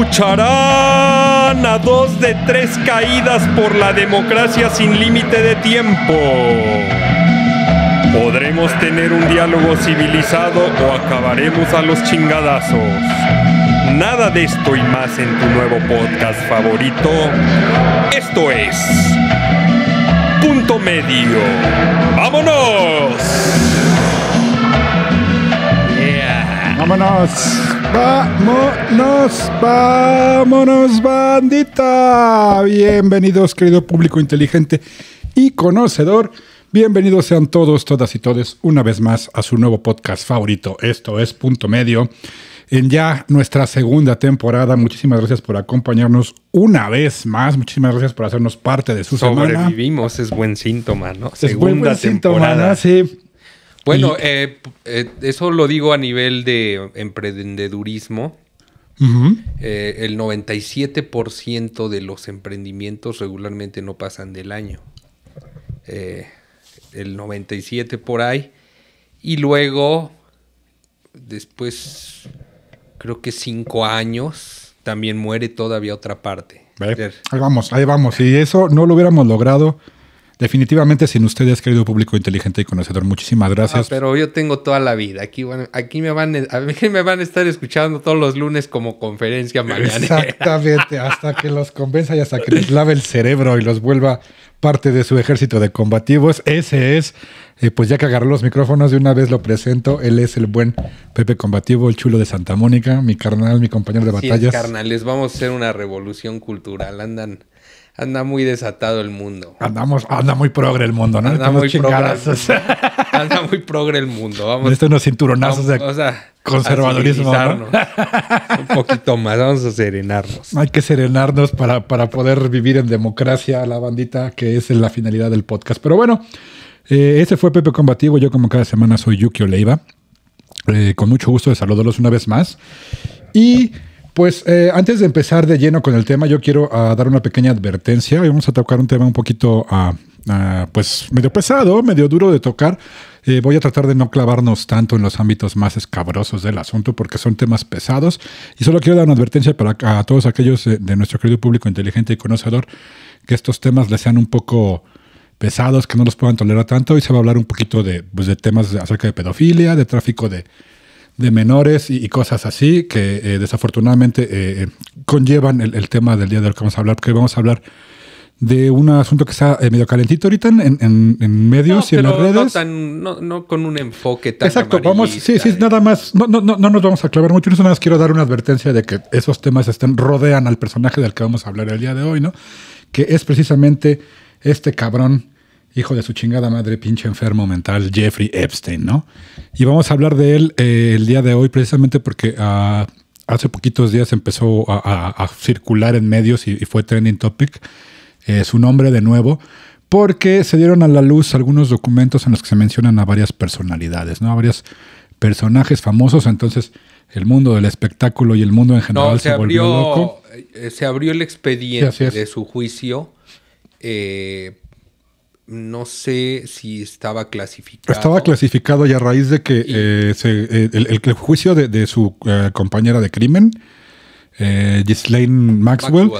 lucharán a dos de tres caídas por la democracia sin límite de tiempo. Podremos tener un diálogo civilizado o acabaremos a los chingadazos. Nada de esto y más en tu nuevo podcast favorito. Esto es Punto Medio. ¡Vámonos! ¡Vámonos! Vámonos, vámonos, bandita. Bienvenidos, querido público inteligente y conocedor. Bienvenidos sean todos, todas y todos, una vez más a su nuevo podcast favorito. Esto es Punto Medio. En ya nuestra segunda temporada, muchísimas gracias por acompañarnos una vez más. Muchísimas gracias por hacernos parte de su Sobrevivimos, semana. Sobrevivimos, es buen síntoma, ¿no? Segunda es buen, temporada. Síntoma, Sí. Bueno, eh, eh, eso lo digo a nivel de emprendedurismo. Eh, el 97% de los emprendimientos regularmente no pasan del año. el 97 por ahí. Y luego, después, creo que cinco años, también muere todavía otra parte. Ahí vamos, ahí vamos. Y eso no lo hubiéramos logrado, Definitivamente sin ustedes, querido público inteligente y conocedor, muchísimas ah, gracias. pero yo tengo toda la vida. Aquí, bueno, aquí, me van, me van a estar escuchando todos los lunes como conferencia mañana. Exactamente, hasta que los convenza y hasta que les lave el cerebro y los vuelva parte de su ejército de combativos. Ese es, eh, pues ya que agarró los micrófonos de una vez lo presento. Él es el buen Pepe Combativo, el chulo de Santa Mónica, mi carnal, mi compañero de batallas. Sí, carnal, les vamos a hacer una revolución cultural. Andan anda muy desatado el mundo. Andamos, anda muy progre el mundo, ¿no? Anda muy progre. anda muy progre el mundo. Vamos. Esto unos cinturonazos de conservadurismo. un poquito más, vamos a serenarnos. Hay que serenarnos para, para poder vivir en democracia la bandita, que es la finalidad del podcast. Pero bueno, eh, ese fue Pepe Combativo. Yo, como cada semana, soy Yuki Oleiva. Eh, con mucho gusto de saludarlos una vez más. Y pues eh, antes de empezar de lleno con el tema, yo quiero ah, dar una pequeña advertencia. Hoy vamos a tocar un tema un poquito, ah, ah, pues, medio pesado, medio duro de tocar. Eh, voy a tratar de no clavarnos tanto en los ámbitos más escabrosos del asunto porque son temas pesados. Y solo quiero dar una advertencia para a todos aquellos de, nuestro querido público inteligente y conocedor que estos temas les sean un poco pesados, que no los puedan tolerar tanto. Hoy se va a hablar un poquito de, pues, de temas acerca de pedofilia, de tráfico de de menores y, cosas así que eh, desafortunadamente eh, eh, conllevan el, tema del día de hoy que vamos a hablar, que vamos a hablar de un asunto que está medio calentito ahorita en, medios y en las redes. No, con un enfoque tan. Exacto, vamos, sí, sí, nada más. No, no, no, nos vamos a clavar mucho. Nada más quiero dar una advertencia de que esos temas están, rodean al personaje del que vamos a hablar el día de hoy, ¿no? Que es precisamente este cabrón hijo de su chingada madre, pinche enfermo mental, Jeffrey Epstein, ¿no? Y vamos a hablar de él eh, el día de hoy precisamente porque ah, hace poquitos días empezó a, circular en medios y, fue trending topic eh, su nombre de nuevo, porque se dieron a la luz algunos documentos en los que se mencionan a varias personalidades, ¿no? A varios personajes famosos, entonces el mundo del espectáculo y el mundo en general se, volvió abrió, eh, Se abrió el expediente de su juicio eh, no sé si estaba clasificado. Estaba clasificado y a raíz de que eh, eh, el, juicio de, su eh, compañera de crimen, Ghislaine Maxwell,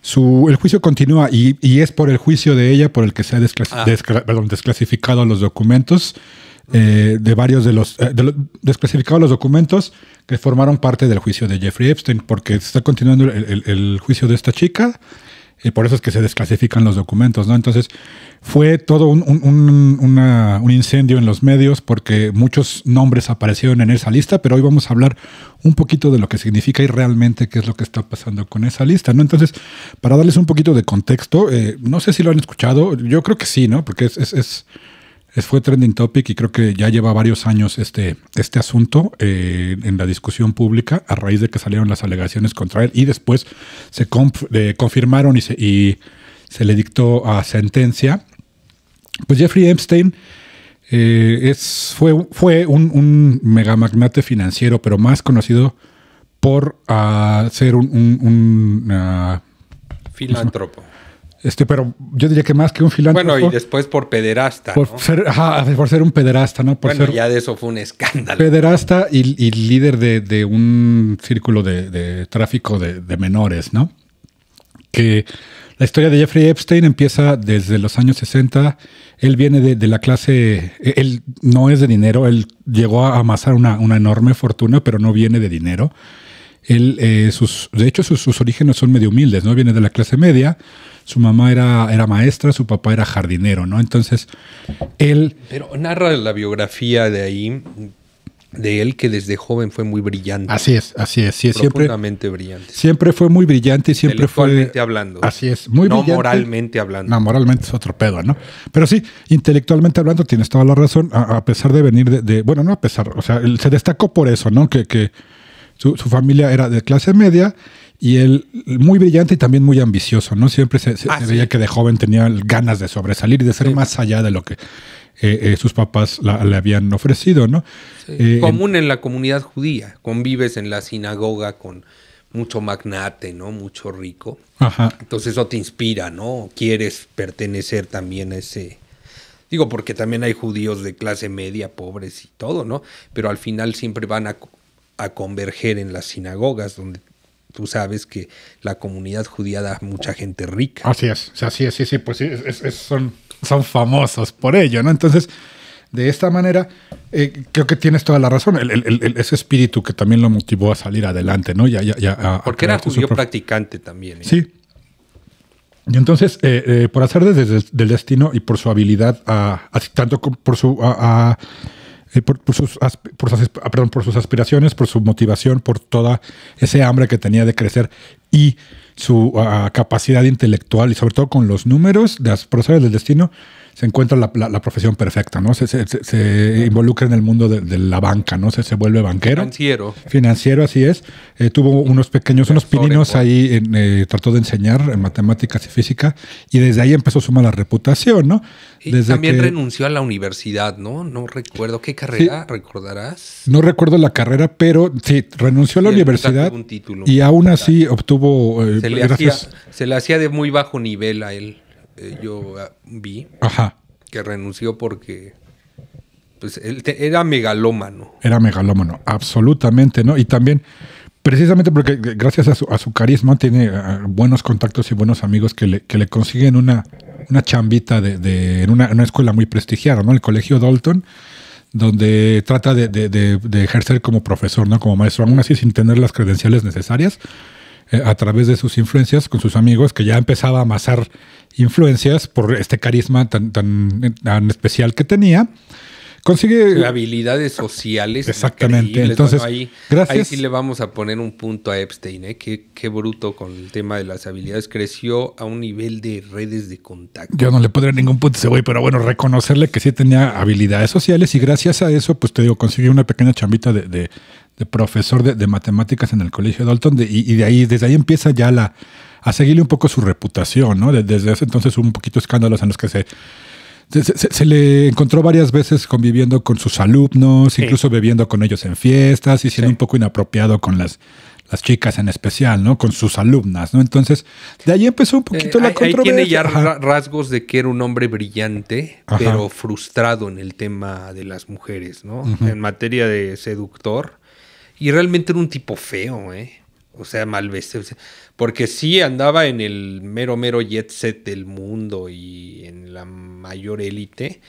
Su, el juicio continúa y, es por el juicio de ella por el que se han ah. desclasificado los documentos de varios de los, los documentos que formaron parte del juicio de Jeffrey Epstein porque está continuando el juicio de esta chica eh, por eso es que se desclasifican los documentos, ¿no? Entonces, fue todo un, incendio en los medios porque muchos nombres aparecieron en esa lista, pero hoy vamos a hablar un poquito de lo que significa y realmente qué es lo que está pasando con esa lista, ¿no? Entonces, para darles un poquito de contexto, eh, no sé si lo han escuchado, yo creo que sí, ¿no? Porque es, es fue trending topic y creo que ya lleva varios años este, este asunto eh, en la discusión pública a raíz de que salieron las alegaciones contra él y después se eh, confirmaron y se, le dictó a sentencia. Pues Jeffrey Epstein eh, es, fue, fue un, un megamagnate financiero, pero más conocido por ah, ser un, un, ah, filántropo. Este, pero yo diría que más que un filántropo. Bueno, y después por pederasta. Por, ser, por ser un pederasta, ¿no? Por bueno, ya de eso fue un escándalo. Pederasta y, líder de, un círculo de, tráfico de, menores, ¿no? Que la historia de Jeffrey Epstein empieza desde los años 60. Él viene de, la clase. E, él no es de dinero. Él llegó a amasar una, enorme fortuna, pero no viene de dinero. Él, eh, sus, de hecho, sus, sus, orígenes son medio humildes, ¿no? Viene de la clase media su mamá era, era maestra, su papá era jardinero, ¿no? Entonces, él... Pero narra la biografía de ahí, de él que desde joven fue muy brillante. Así es, así es, sí, siempre brillante. Siempre fue muy brillante y siempre fue hablando. Así es, muy brillante. no moralmente hablando. No, moralmente es otro pedo, ¿no? Pero sí, intelectualmente hablando tienes toda la razón, a, pesar de venir de, bueno, no a pesar, o sea, él se destacó por eso, ¿no? Que, su, su familia era de clase media y él muy brillante y también muy ambicioso, ¿no? Siempre se, ah, veía que de joven tenía ganas de sobresalir y de ser más allá de lo que eh, eh, sus papás le habían ofrecido, ¿no? Eh, Común en la comunidad judía, convives en la sinagoga con mucho magnate, ¿no? Mucho rico. Ajá. Entonces eso te inspira, ¿no? Quieres pertenecer también a ese... Digo, porque también hay judíos de clase media, pobres y todo, ¿no? Pero al final siempre van a, a converger en las sinagogas donde tú sabes que la comunidad judía da mucha gente rica. Así es, así sí, sí, pues sí, son, son famosos por ello, ¿no? Entonces, de esta manera, eh, creo que tienes toda la razón, ese espíritu que también lo motivó a salir adelante, ¿no? Ya, ya, ya, Porque era judío practicante también. ¿eh? Sí. Y entonces, eh, por hacer desde, el destino y por su habilidad, a, tanto por su... a, por, sus, por, sus, perdón, por sus aspiraciones, por su motivación, por toda ese hambre que tenía de crecer y su ah, capacidad intelectual y sobre todo con los números, las procesos del destino, se encuentra la, la, profesión perfecta, ¿no? Se, se, involucra en el mundo de, la banca, ¿no? Se, se, vuelve banquero. Financiero. Financiero, así es. Eh, tuvo unos pequeños, unos pininos ahí, en, eh, trató de enseñar en matemáticas y física, y desde ahí empezó su mala reputación, ¿no? Desde y también renunció a la universidad, ¿no? No recuerdo qué carrera, ¿recordarás? No recuerdo la carrera, pero sí, renunció a la universidad y aún así obtuvo... Eh, se, le hacía, se le hacía de muy bajo nivel a él. Eh, yo ah, vi que renunció porque pues él era megalómano. Era megalómano, absolutamente, ¿no? Y también, precisamente porque eh, gracias a su, a su carisma tiene ah, buenos contactos y buenos amigos que le, que le consiguen una, una chambita de, en una, una, escuela muy prestigiada, ¿no? El Colegio Dalton, donde trata de, de, de, ejercer como profesor, ¿no? Como maestro, aún así sin tener las credenciales necesarias eh, a través de sus influencias con sus amigos, que ya empezaba a amasar influencias por este carisma tan, tan eh, especial que tenía. Consigue habilidades sociales. Exactamente. Entonces, ahí, gracias. ahí sí le vamos a poner un punto a Epstein, ¿eh? Qué, qué, bruto con el tema de las habilidades. Creció a un nivel de redes de contacto. Yo no le podré ningún punto a ese güey, pero bueno, reconocerle que sí tenía habilidades sociales y gracias a eso, pues te digo, consiguió una pequeña chambita de, de, profesor de, de, matemáticas en el colegio Dalton y, de ahí, desde ahí empieza ya la a seguirle un poco su reputación, ¿no? Desde ese entonces hubo un poquito escándalos en los que se se, le encontró varias veces conviviendo con sus alumnos, incluso bebiendo con ellos en fiestas y siendo un poco inapropiado con las, las chicas en especial, ¿no? Con sus alumnas, ¿no? Entonces, de ahí empezó un poquito eh, la controversia. tiene ya rasgos de que era un hombre brillante, pero frustrado en el tema de las mujeres, ¿no? En materia de seductor. Y realmente era un tipo feo, ¿eh? o sea, mal vestido. Porque sí andaba en el mero, mero jet set del mundo y en la mayor élite,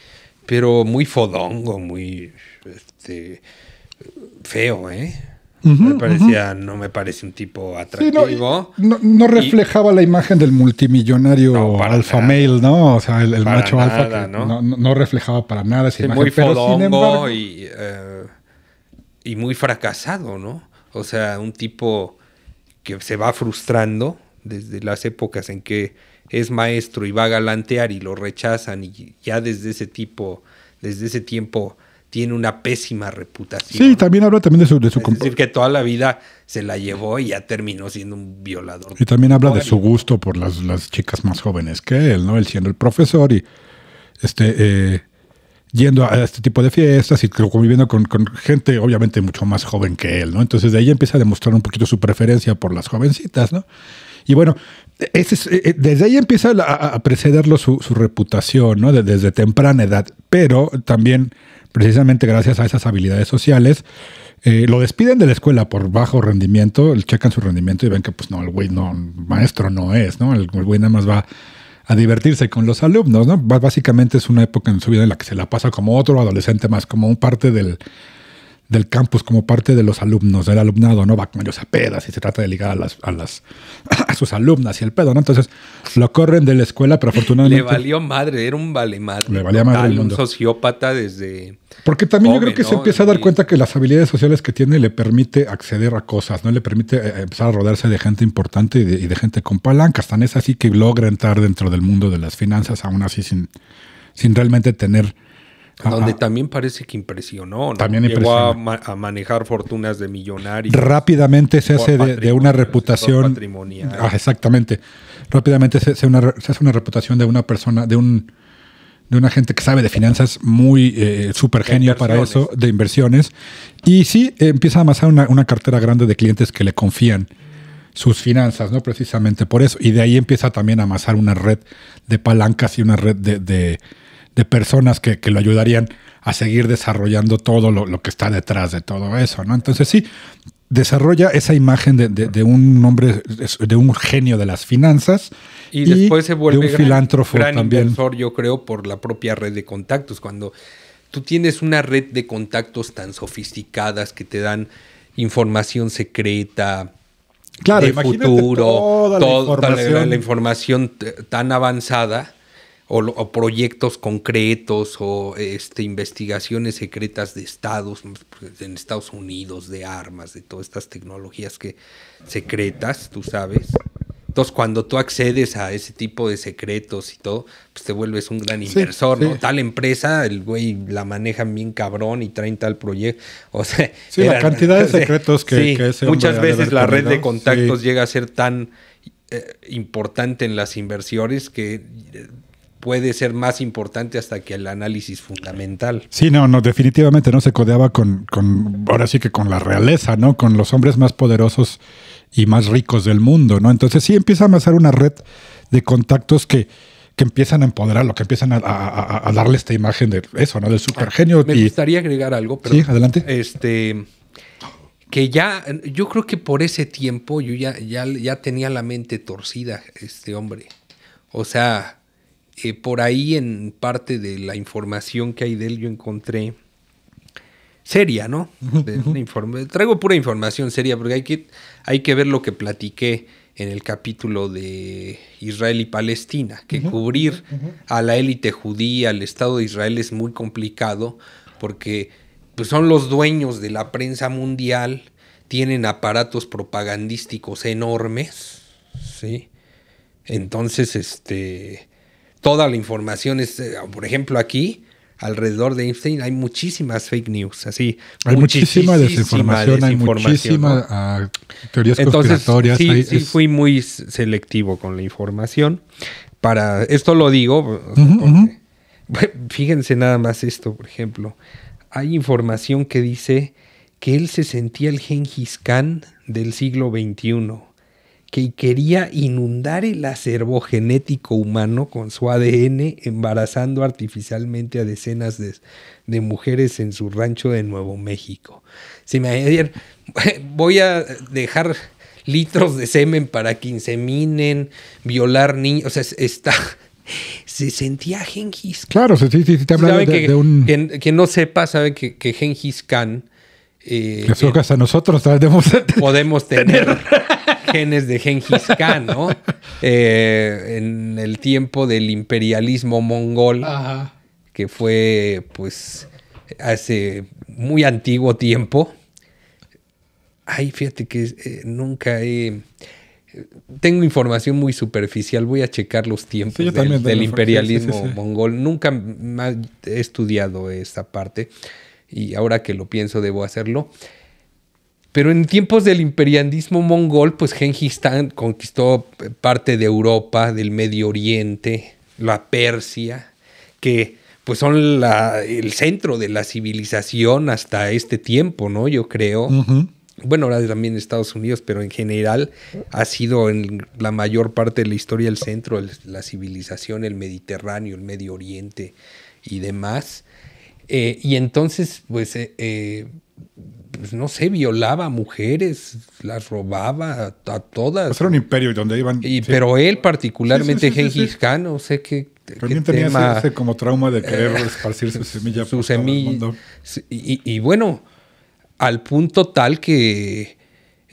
pero muy fodongo, muy este, feo, ¿eh? me parecía, no me parece un tipo atractivo. no, reflejaba la imagen del multimillonario alfa male, ¿no? O sea, el, macho alfa ¿no? ¿no? reflejaba para nada esa imagen. Muy fodongo y, eh, y muy fracasado, ¿no? O sea, un tipo que se va frustrando desde las épocas en que es maestro y va a galantear y lo rechazan y ya desde ese tipo, desde ese tiempo tiene una pésima reputación. Sí, también habla también de su, Es decir, que toda la vida se la llevó y ya terminó siendo un violador. Y también habla de su gusto por las, las chicas más jóvenes que él, ¿no? Él siendo el profesor y este eh, yendo a este tipo de fiestas y conviviendo con, gente obviamente mucho más joven que él, ¿no? Entonces de ahí empieza a demostrar un poquito su preferencia por las jovencitas, ¿no? Y bueno, eh, eh, desde ahí empieza a, precederlo su, reputación, ¿no? Desde, temprana edad, pero también precisamente gracias a esas habilidades sociales, eh, lo despiden de la escuela por bajo rendimiento, checan su rendimiento y ven que pues no, el güey no, maestro no es, ¿no? el güey nada más va a divertirse con los alumnos, ¿no? Básicamente es una época en su vida en la que se la pasa como otro adolescente más, como un parte del, del campus como parte de los alumnos, del alumnado, ¿no? Va ellos a pedas y se trata de ligar a las, a sus alumnas y el pedo, ¿no? Entonces lo corren de la escuela, pero afortunadamente. Le valió madre, era un vale madre. Le valía Un sociópata desde. Porque también yo creo que se empieza a dar cuenta que las habilidades sociales que tiene le permite acceder a cosas, ¿no? Le permite eh, empezar a rodarse de gente importante y de, gente con palancas. Tan es así que logra entrar dentro del mundo de las finanzas, aún así sin, sin realmente tener donde también parece que impresionó, También Llegó A, manejar fortunas de millonarios. Rápidamente se hace de, una reputación. Patrimonial. Ah, exactamente. Rápidamente se, hace una, reputación de una persona, de un de una gente que sabe de finanzas, muy eh, súper genio para eso, de inversiones. Y sí, empieza a amasar una, cartera grande de clientes que le confían sus finanzas, ¿no? Precisamente por eso. Y de ahí empieza también a amasar una red de palancas y una red de de personas que, lo ayudarían a seguir desarrollando todo lo, que está detrás de todo eso, ¿no? Entonces sí, desarrolla esa imagen de, de, de un hombre, de un genio de las finanzas. Y, después se vuelve un filántrofo también. yo creo, por la propia red de contactos. Cuando tú tienes una red de contactos tan sofisticadas que te dan información secreta, claro, de futuro, toda, la información tan avanzada o, proyectos concretos o este, investigaciones secretas de estados, pues, en Estados Unidos, de armas, de todas estas tecnologías que secretas, tú sabes. Entonces, cuando tú accedes a ese tipo de secretos y todo, pues te vuelves un gran inversor, ¿no? Tal empresa, el güey la maneja bien cabrón y traen tal proyecto. O sea, sí, la cantidad de secretos que, se Muchas veces la red de contactos llega a ser tan eh, importante en las inversiones que puede ser más importante hasta que el análisis fundamental. Sí, no, no, definitivamente no se codeaba con, ahora sí que con la realeza, ¿no? Con los hombres más poderosos y más ricos del mundo, ¿no? Entonces sí empieza a amasar una red de contactos que, empiezan a empoderarlo, que empiezan a, darle esta imagen de eso, ¿no? Del supergenio. Ah, me gustaría agregar algo, pero... Sí, adelante. Este que ya, yo creo que por ese tiempo yo ya, ya, ya tenía la mente torcida, este hombre. O sea, eh, por ahí en parte de la información que hay de él yo encontré seria, ¿no? traigo pura información seria porque hay que, ver lo que platiqué en el capítulo de Israel y Palestina, que cubrir a la élite judía, al Estado de Israel es muy complicado porque pues, son los dueños de la prensa mundial, tienen aparatos propagandísticos enormes, ¿sí? Entonces, este, toda la información es, eh, por ejemplo, aquí, alrededor de Einstein hay muchísimas fake news, así. Hay muchísima desinformación, hay muchísimas ah, teorías conspiratorias. Sí, fui muy selectivo con la información. Para esto lo digo, fíjense nada más esto, por ejemplo. Hay información que dice que él se sentía el Genghis Khan del siglo XXI que quería inundar el acervo genético humano con su ADN, embarazando artificialmente a decenas de, mujeres en su rancho de Nuevo México. Si me voy a dejar litros de semen para que inseminen, violar niños, o sea, está se sentía Gengis Claro, sí, sí, sí, te de, de un... quien no sepa, sabe que, que Genghis Khan eh, nosotros podemos tener. genes de Genghis Khan, ¿no? Eh, en el tiempo del imperialismo mongol, que fue, pues, hace muy antiguo tiempo. Ay, fíjate que eh, nunca he. Eh, tengo información muy superficial, voy a checar los tiempos del, imperialismo mongol. Nunca he estudiado esta parte y ahora que lo pienso debo hacerlo. Pero en tiempos del imperialismo mongol, pues Genghis Khan conquistó parte de Europa, del Medio Oriente, la Persia, que pues son el centro de la civilización hasta este tiempo, ¿no? Yo creo. Bueno, ahora también Estados Unidos, pero en general ha sido en la mayor parte de la historia el centro de la civilización, el Mediterráneo, el Medio Oriente y demás. Eh, y entonces, pues, eh, eh, pues, no sé, violaba a mujeres, las robaba a, todas. Pues era un imperio donde iban. Y, Pero él, particularmente, sí, no sé que También tenía ese, como trauma de querer esparcir su semilla por el mundo. Y, y, bueno, al punto tal que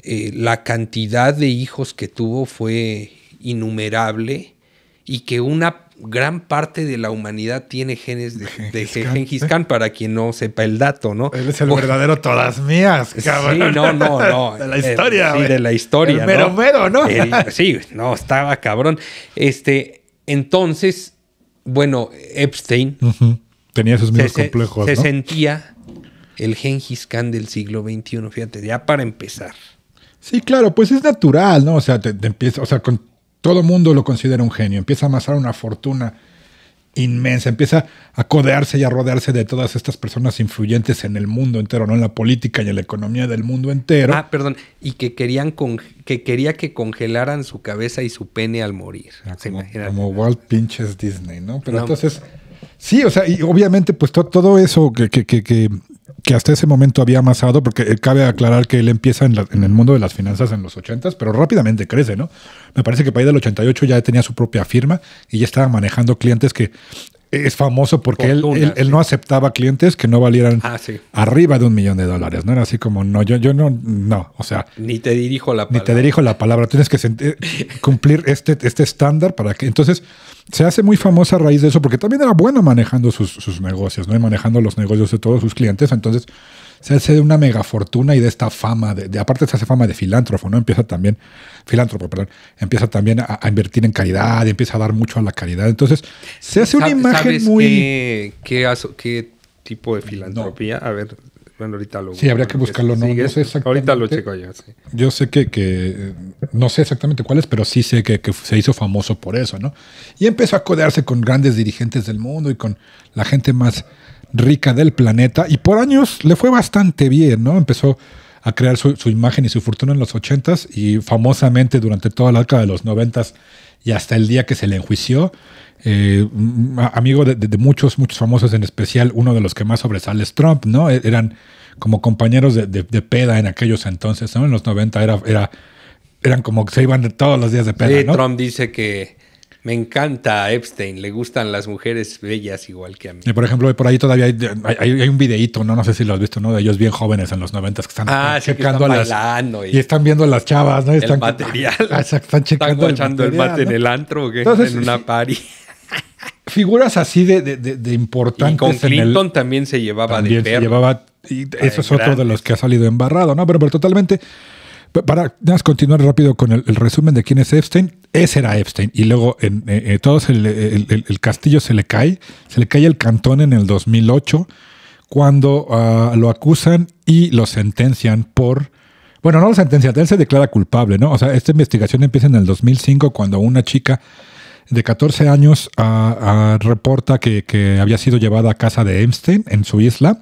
la cantidad de hijos que tuvo fue innumerable y que una gran parte de la humanidad tiene genes de, de Gengis Khan, para quien no sepa el dato, ¿no? Él es el verdadero todas mías, cabrón. Sí, no, no, no. De la eh, historia, Sí, de la historia. El mero, ¿no? ¿no? sí, no, estaba cabrón. Este, entonces, bueno, Epstein. Tenía esos mismos complejos. Se, sentía el Gengis Khan del siglo XXI, fíjate, ya para empezar. Sí, claro, pues es natural, ¿no? O sea, te empieza, o sea, con todo mundo lo considera un genio, empieza a amasar una fortuna inmensa, empieza a codearse y a rodearse de todas estas personas influyentes en el mundo entero, no en la política y en la economía del mundo entero. Ah, perdón, y que querían que quería que congelaran su cabeza y su pene al morir. Ah, como, Walt pinches Disney, ¿no? Pero entonces, sí, o sea, y obviamente pues todo eso que, que, que, que que hasta ese momento había amasado, porque eh, cabe aclarar que él empieza en, el mundo de las finanzas en los 80, pero rápidamente crece, ¿no? Me parece que para ir del 88 ya tenía su propia firma y ya estaba manejando clientes que eh, es famoso porque él, él, no aceptaba clientes que no valieran ah, arriba de un millón de dólares. No era así como, no, yo, yo no, no, o sea. Ni te dirijo la palabra. Ni te dirijo la palabra. Tienes que cumplir este, este estándar para que. Entonces, se hace muy famosa a raíz de eso, porque también era bueno manejando sus, negocios, ¿no? Y manejando los negocios de todos sus clientes. Entonces, se hace de una mega fortuna y de esta fama, de, aparte se hace fama de filántrofo, ¿no? Empieza también, filántropo, perdón, empieza también a, invertir en caridad, y empieza a dar mucho a la caridad. Entonces, se hace una imagen muy. Qué, qué, qué tipo de filantropía? A ver. Sí, habría que buscarlo. No, Ahorita lo yo, Yo sé que, no sé exactamente cuál es, pero sí sé que, se hizo famoso por eso, ¿no? Y empezó a codearse con grandes dirigentes del mundo y con la gente más rica del planeta. Y por años le fue bastante bien, ¿no? Empezó a crear su, imagen y su fortuna en los 80s y famosamente durante toda la década de los 90 y hasta el día que se le enjuició. Eh, amigo de, muchos, muchos famosos, en especial uno de los que más sobresale es Trump, ¿no? E, eran como compañeros de, peda en aquellos entonces, ¿no? En los 90 era, era, eran como que se iban todos los días de peda. Sí, Trump dice que me encanta Epstein, le gustan las mujeres bellas igual que a mí. por ejemplo, por ahí todavía hay, un videíto, ¿no? No sé si lo has visto, ¿no? De ellos bien jóvenes en los 90 ah, que están checando a las. Y, están viendo a las chavas, ¿no? están, el material. Están checando. el, mate en el antro en una party. Figuras así de, de, de, importantes. con Clinton también se llevaba de perro. Ah, eso es otro de los que ha salido embarrado, ¿no? Pero, pero totalmente para continuar rápido con el, resumen de quién es Epstein, ese era Epstein. Y luego en, eh, eh, todos el, castillo se le cae, se le cae el cantón en el 2008, cuando ah, lo acusan y lo sentencian por... Bueno, no lo sentencian, él se declara culpable, ¿no? O sea, esta investigación empieza en el 2005 cuando una chica de 14 años ah, ah, reporta que, había sido llevada a casa de Epstein en su isla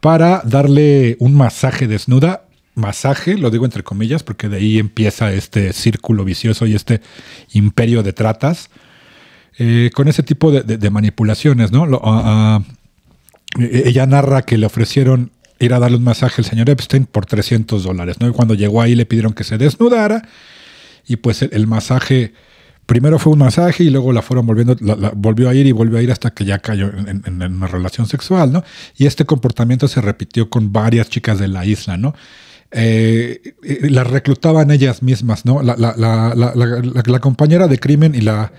para darle un masaje desnuda masaje, lo digo entre comillas, porque de ahí empieza este círculo vicioso y este imperio de tratas, eh, con ese tipo de, manipulaciones, ¿no? Ah, ah, e-, ella narra que le ofrecieron ir a darle un masaje al señor Epstein por 300 dólares, ¿no? Y cuando llegó ahí le pidieron que se desnudara y pues el, masaje, primero fue un masaje y luego la fueron volviendo, volvió a ir y volvió a ir hasta que ya cayó en, en, una relación sexual, ¿no? Y este comportamiento se repitió con varias chicas de la isla, ¿no? eh, las reclutaban ellas mismas, ¿no? La, compañera de crimen y la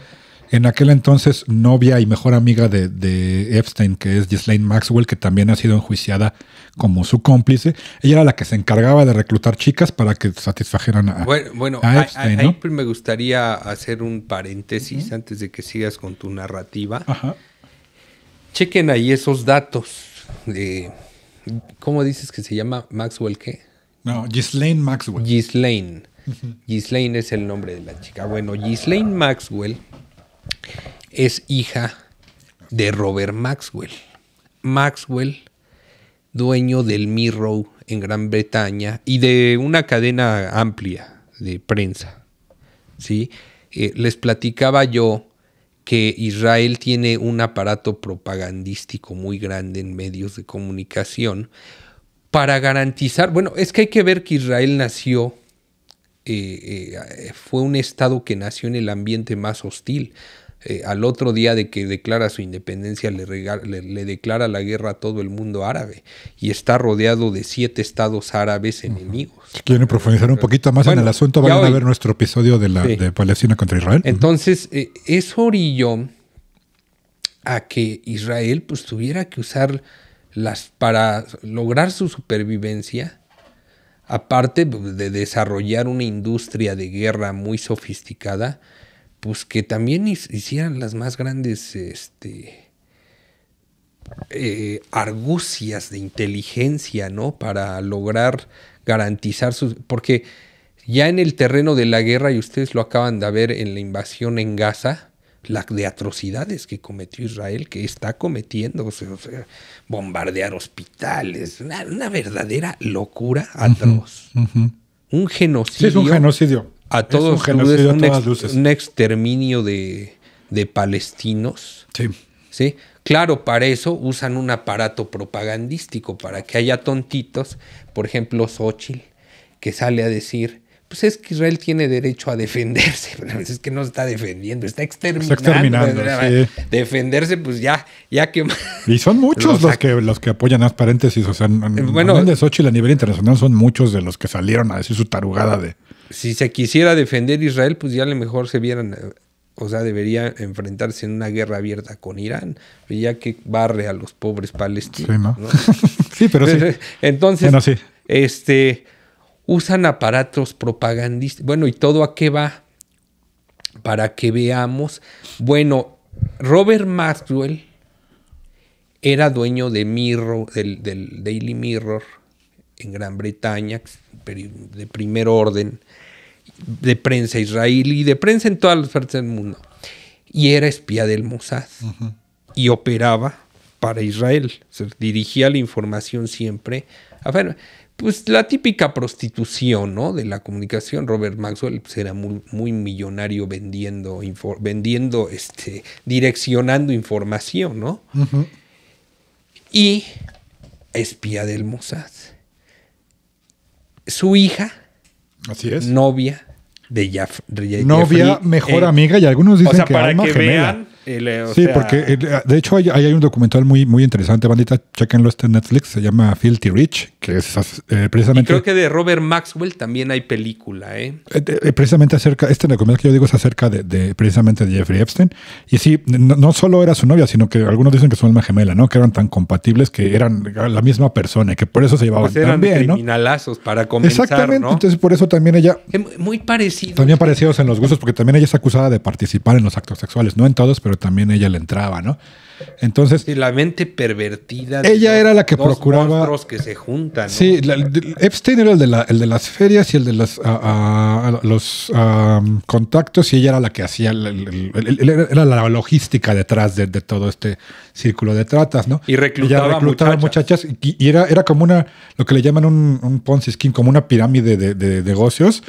en aquel entonces novia y mejor amiga de, Epstein, que es Ghislaine Maxwell, que también ha sido enjuiciada como su cómplice, ella era la que se encargaba de reclutar chicas para que satisfajeran a, bueno, bueno, Epstein. me gustaría hacer un paréntesis antes de que sigas con tu narrativa. Ajá. Chequen ahí esos datos de. ¿Cómo dices que se llama Maxwell qué? No, Ghislaine Maxwell. Ghislaine. es el nombre de la chica. Bueno, Ghislaine Maxwell es hija de Robert Maxwell. Maxwell, dueño del Miro en Gran Bretaña y de una cadena amplia de prensa. ¿sí? Eh, les platicaba yo que Israel tiene un aparato propagandístico muy grande en medios de comunicación para garantizar, bueno, es que hay que ver que Israel nació, eh, eh, fue un Estado que nació en el ambiente más hostil. Eh, al otro día de que declara su independencia, le, declara la guerra a todo el mundo árabe y está rodeado de siete estados árabes enemigos. Si quieren profundizar un poquito más en el asunto, Van a ver nuestro episodio de, la, de Palestina contra Israel. Entonces, eso orilló a que Israel pues, tuviera que usar las, para lograr su supervivencia, aparte de desarrollar una industria de guerra muy sofisticada, pues que también hicieran las más grandes este, eh, argucias de inteligencia, ¿no? Para lograr garantizar sus... Porque ya en el terreno de la guerra, y ustedes lo acaban de ver en la invasión en Gaza, la de atrocidades que cometió Israel, que está cometiendo, bombardear hospitales, una, verdadera locura atroz. Un genocidio. es un genocidio. A todos es un, genocidio exterminio de, palestinos. Sí. sí. Claro, para eso usan un aparato propagandístico, para que haya tontitos, por ejemplo, Xochitl, que sale a decir pues es que Israel tiene derecho a defenderse. Pues es que no está defendiendo, está exterminando. Está pues, Defenderse, pues ya, ya que. Y son muchos los, que los que apoyan, las paréntesis. O sea, bueno, de Xochitl a nivel internacional son muchos de los que salieron a decir su tarugada de. Si se quisiera defender Israel, pues ya a lo mejor se vieran. Eh, o sea, debería enfrentarse en una guerra abierta con Irán, pues ya que barre a los pobres palestinos. Sí, pero sí. Entonces, este usan aparatos propagandísticos. Bueno, ¿y todo a qué va? Para que veamos, bueno, Robert Maxwell era dueño de del, Daily Mirror en Gran Bretaña, de primer orden, de prensa israelí, de prensa en todas las partes del mundo. Y era espía del Mossad y operaba para Israel, se dirigía la información siempre. A ah, pues la típica prostitución ¿no? de la comunicación. Robert Maxwell pues, era muy, millonario vendiendo, vendiendo este, direccionando información, ¿no? Y espía del Mossad. Su hija, Así es. novia de Jeff. Novia, mejor e. amiga y algunos dicen que para alma gemela sí, porque eh, ah, de hecho hay, un documental muy, muy interesante, bandita, chequenlo, este en Netflix, se llama Filthy Rich, que es eh, precisamente... creo que de Robert Maxwell también hay película, ¿eh? ¿eh? precisamente acerca, este documental que yo digo es acerca de, precisamente de Jeffrey Epstein, y sí, no, solo era su novia, sino que algunos dicen que su alma gemela, ¿no? Que eran tan compatibles que eran la misma persona, y que por eso se llevaban pues tan bien, para comenzar, Exactamente, entonces por eso también ella... Muy parecido. También parecidos en los gustos, porque también ella es acusada de participar en los actos sexuales, no en todos, pero también ella le entraba, ¿no? Entonces. la mente pervertida. ella era la que procuraba. Los que se juntan. Sí, Epstein era el de, las ferias y el de los, los contactos, y ella era la que hacía. la logística detrás de, todo este círculo de tratas, ¿no? Y reclutaba, muchachas. y, era, era como una. Lo que le llaman un, un Ponzi Skin, como una pirámide de negocios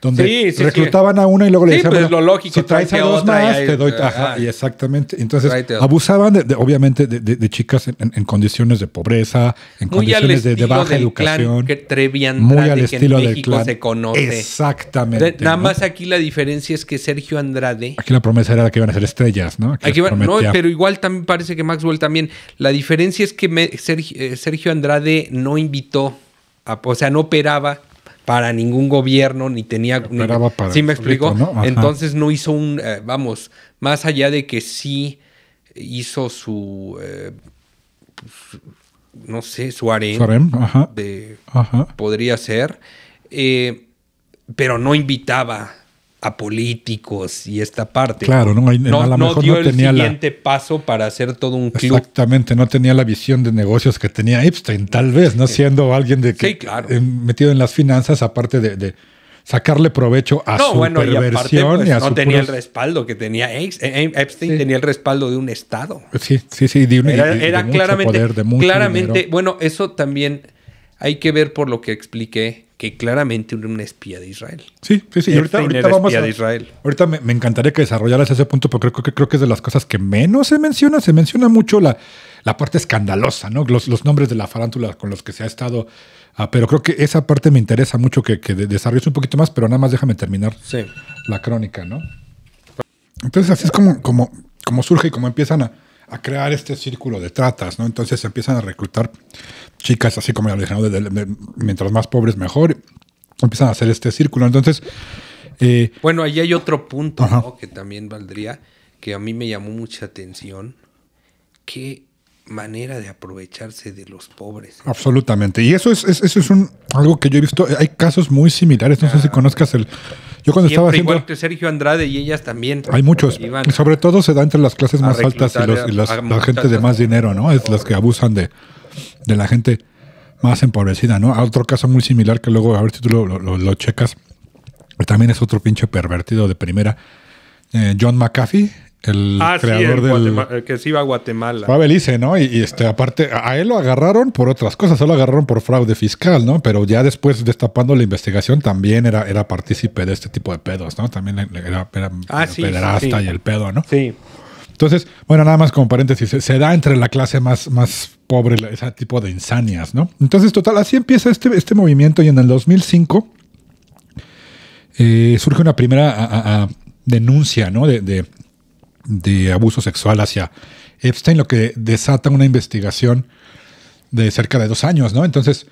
donde reclutaban a una y luego le decían, pues, lo lógico, si traes a dos más, te doy, ajá, exactamente. Entonces, abusaban de, obviamente de, chicas en, condiciones de pobreza, en condiciones de, baja educación. muy al estilo Exactamente. nada más aquí la diferencia es que Sergio Andrade... Aquí la promesa era que iban a ser estrellas, ¿no? pero igual también parece que Maxwell también. La diferencia es que eh, Sergio, Andrade no invitó, a, o sea, no operaba para ningún gobierno, ni tenía... para ¿Sí me explicó Entonces no hizo un... Eh, vamos, más allá de que sí hizo su... Eh, pues, no sé, su harem. harem ajá. De, Podría ser. Eh, pero no invitaba a políticos y esta parte. Claro, no, a lo mejor no dio tenía el siguiente paso para hacer todo un club. Exactamente, no tenía la visión de negocios que tenía Epstein, tal vez, no siendo alguien de eh, metido en las finanzas, aparte de, sacarle provecho a su pues, perversión no tenía el respaldo que tenía eh, eh, Epstein tenía el respaldo de un estado sí sí sí de un, era, claramente poder, de mucho bueno eso también hay que ver por lo que expliqué que claramente era un espía de Israel. Sí, sí, sí. Ahorita, este ahorita vamos a, Israel. Ahorita me, encantaría que desarrollaras ese punto, porque creo que, creo que es de las cosas que menos se menciona. Se menciona mucho la, la parte escandalosa, ¿no? Los, nombres de la farántula con los que se ha estado. Ah, pero creo que esa parte me interesa mucho que, que desarrolles un poquito más, pero nada más déjame terminar la crónica, ¿no? Entonces, así es como, como, como surge y como empiezan a a crear este círculo de tratas, ¿no? Entonces se empiezan a reclutar chicas, así como ya les ¿no? mientras más pobres mejor, empiezan a hacer este círculo. Entonces... Eh, bueno, ahí hay otro punto que también valdría, que a mí me llamó mucha atención, que manera de aprovecharse de los pobres. ¿eh? Absolutamente. Y eso es, eso es un, algo que yo he visto. Hay casos muy similares. No sé si ah. conozcas el. Yo cuando estaba haciendo. Igual que Sergio Andrade y ellas también. Hay muchos. sobre todo se da entre las clases más altas y, la gente de más dinero, ¿no? Es las que abusan de, la gente más empobrecida, ¿no? Otro caso muy similar que luego, a ver si tú lo, checas. También es otro pinche pervertido de primera. Eh, John McAfee el ah, creador del... que se iba a Guatemala. Fue ¿no? Y, este, aparte, a él lo agarraron por otras cosas, solo lo agarraron por fraude fiscal, ¿no? Pero ya después destapando la investigación, también era, era partícipe de este tipo de pedos, ¿no? También era, ah, pederasta y el pedo, ¿no? Sí. Entonces, bueno, nada más como paréntesis, se, da entre la clase más, más pobre ese tipo de insanias, ¿no? Entonces, total, así empieza este, este movimiento y en el 2005 eh, surge una primera denuncia, ¿no? de de abuso sexual hacia Epstein, lo que desata una investigación de cerca de dos años, ¿no? Entonces,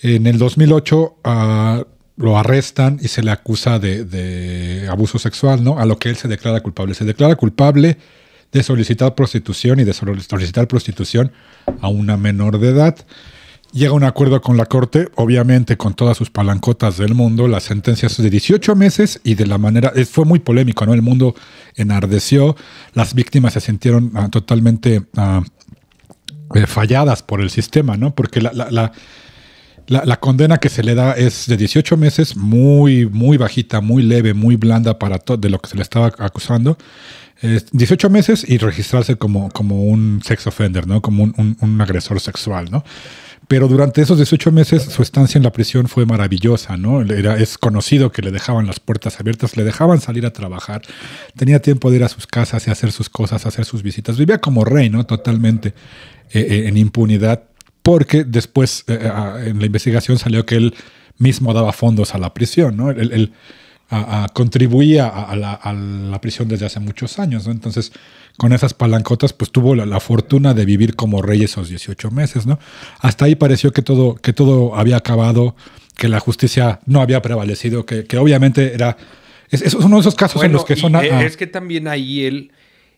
en el 2008 ah, lo arrestan y se le acusa de, de, abuso sexual, ¿no? A lo que él se declara culpable. Se declara culpable de solicitar prostitución y de solicitar prostitución a una menor de edad llega un acuerdo con la Corte, obviamente con todas sus palancotas del mundo, la sentencia es de 18 meses y de la manera, fue muy polémico, ¿no? El mundo enardeció, las víctimas se sintieron ah, totalmente ah, eh, falladas por el sistema, ¿no? Porque la, la, la condena que se le da es de 18 meses, muy, muy bajita, muy leve, muy blanda para todo de lo que se le estaba acusando. 18 meses y registrarse como, como un sex offender, ¿no? Como un agresor sexual, ¿no? Pero durante esos 18 meses su estancia en la prisión fue maravillosa, ¿no? Era, es conocido que le dejaban las puertas abiertas, le dejaban salir a trabajar, tenía tiempo de ir a sus casas y hacer sus cosas, hacer sus visitas, vivía como rey, ¿no? Totalmente eh, eh, en impunidad, porque después eh, en la investigación salió que él mismo daba fondos a la prisión, ¿no? contribuía a la, prisión desde hace muchos años, ¿no? Entonces, con esas palancotas, pues tuvo la, fortuna de vivir como rey esos 18 meses, ¿no? Hasta ahí pareció que todo, que todo había acabado, que la justicia no había prevalecido, que, obviamente era... Es, uno de esos casos en los que son... E, es que también ahí él...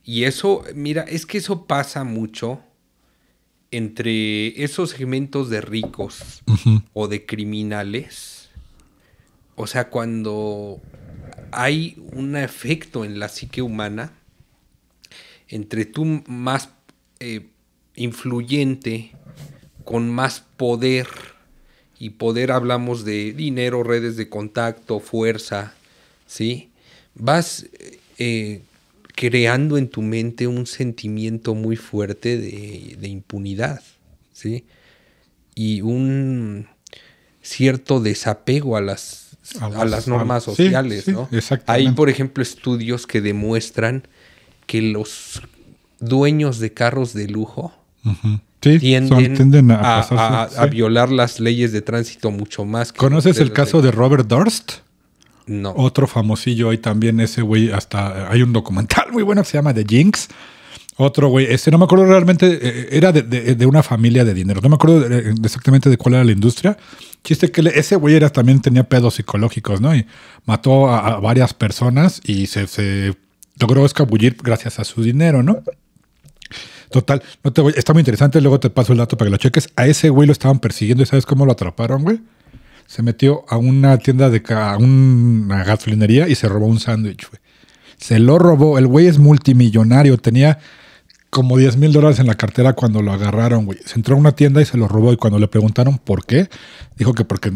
Y eso, mira, es que eso pasa mucho entre esos segmentos de ricos o de criminales o sea, cuando hay un efecto en la psique humana, entre tú más eh, influyente, con más poder, y poder hablamos de dinero, redes de contacto, fuerza, ¿sí? Vas eh, creando en tu mente un sentimiento muy fuerte de, de impunidad, ¿sí? Y un cierto desapego a las, a, las normas sociales, Hay, por ejemplo, estudios que demuestran que los dueños de carros de lujo tienden, a, violar las leyes de tránsito mucho más. ¿Conoces el caso de... Robert Durst? No. Otro famosillo hay también, ese güey, hasta hay un documental muy bueno que se llama The Jinx otro güey, ese no me acuerdo realmente, eh, eh, era de, una familia de dinero, no me acuerdo eh, exactamente de cuál era la industria. Chiste que ese güey también tenía pedos psicológicos, ¿no? Y mató a, varias personas y se, logró escabullir gracias a su dinero, ¿no? Total, no te voy, está muy interesante, luego te paso el dato para que lo cheques. A ese güey lo estaban persiguiendo y ¿sabes cómo lo atraparon, güey? Se metió a una tienda de a una gasolinería y se robó un sándwich, güey. Se lo robó, el güey es multimillonario, tenía como 10 mil dólares en la cartera cuando lo agarraron, güey. Se entró a una tienda y se lo robó y cuando le preguntaron por qué, dijo que porque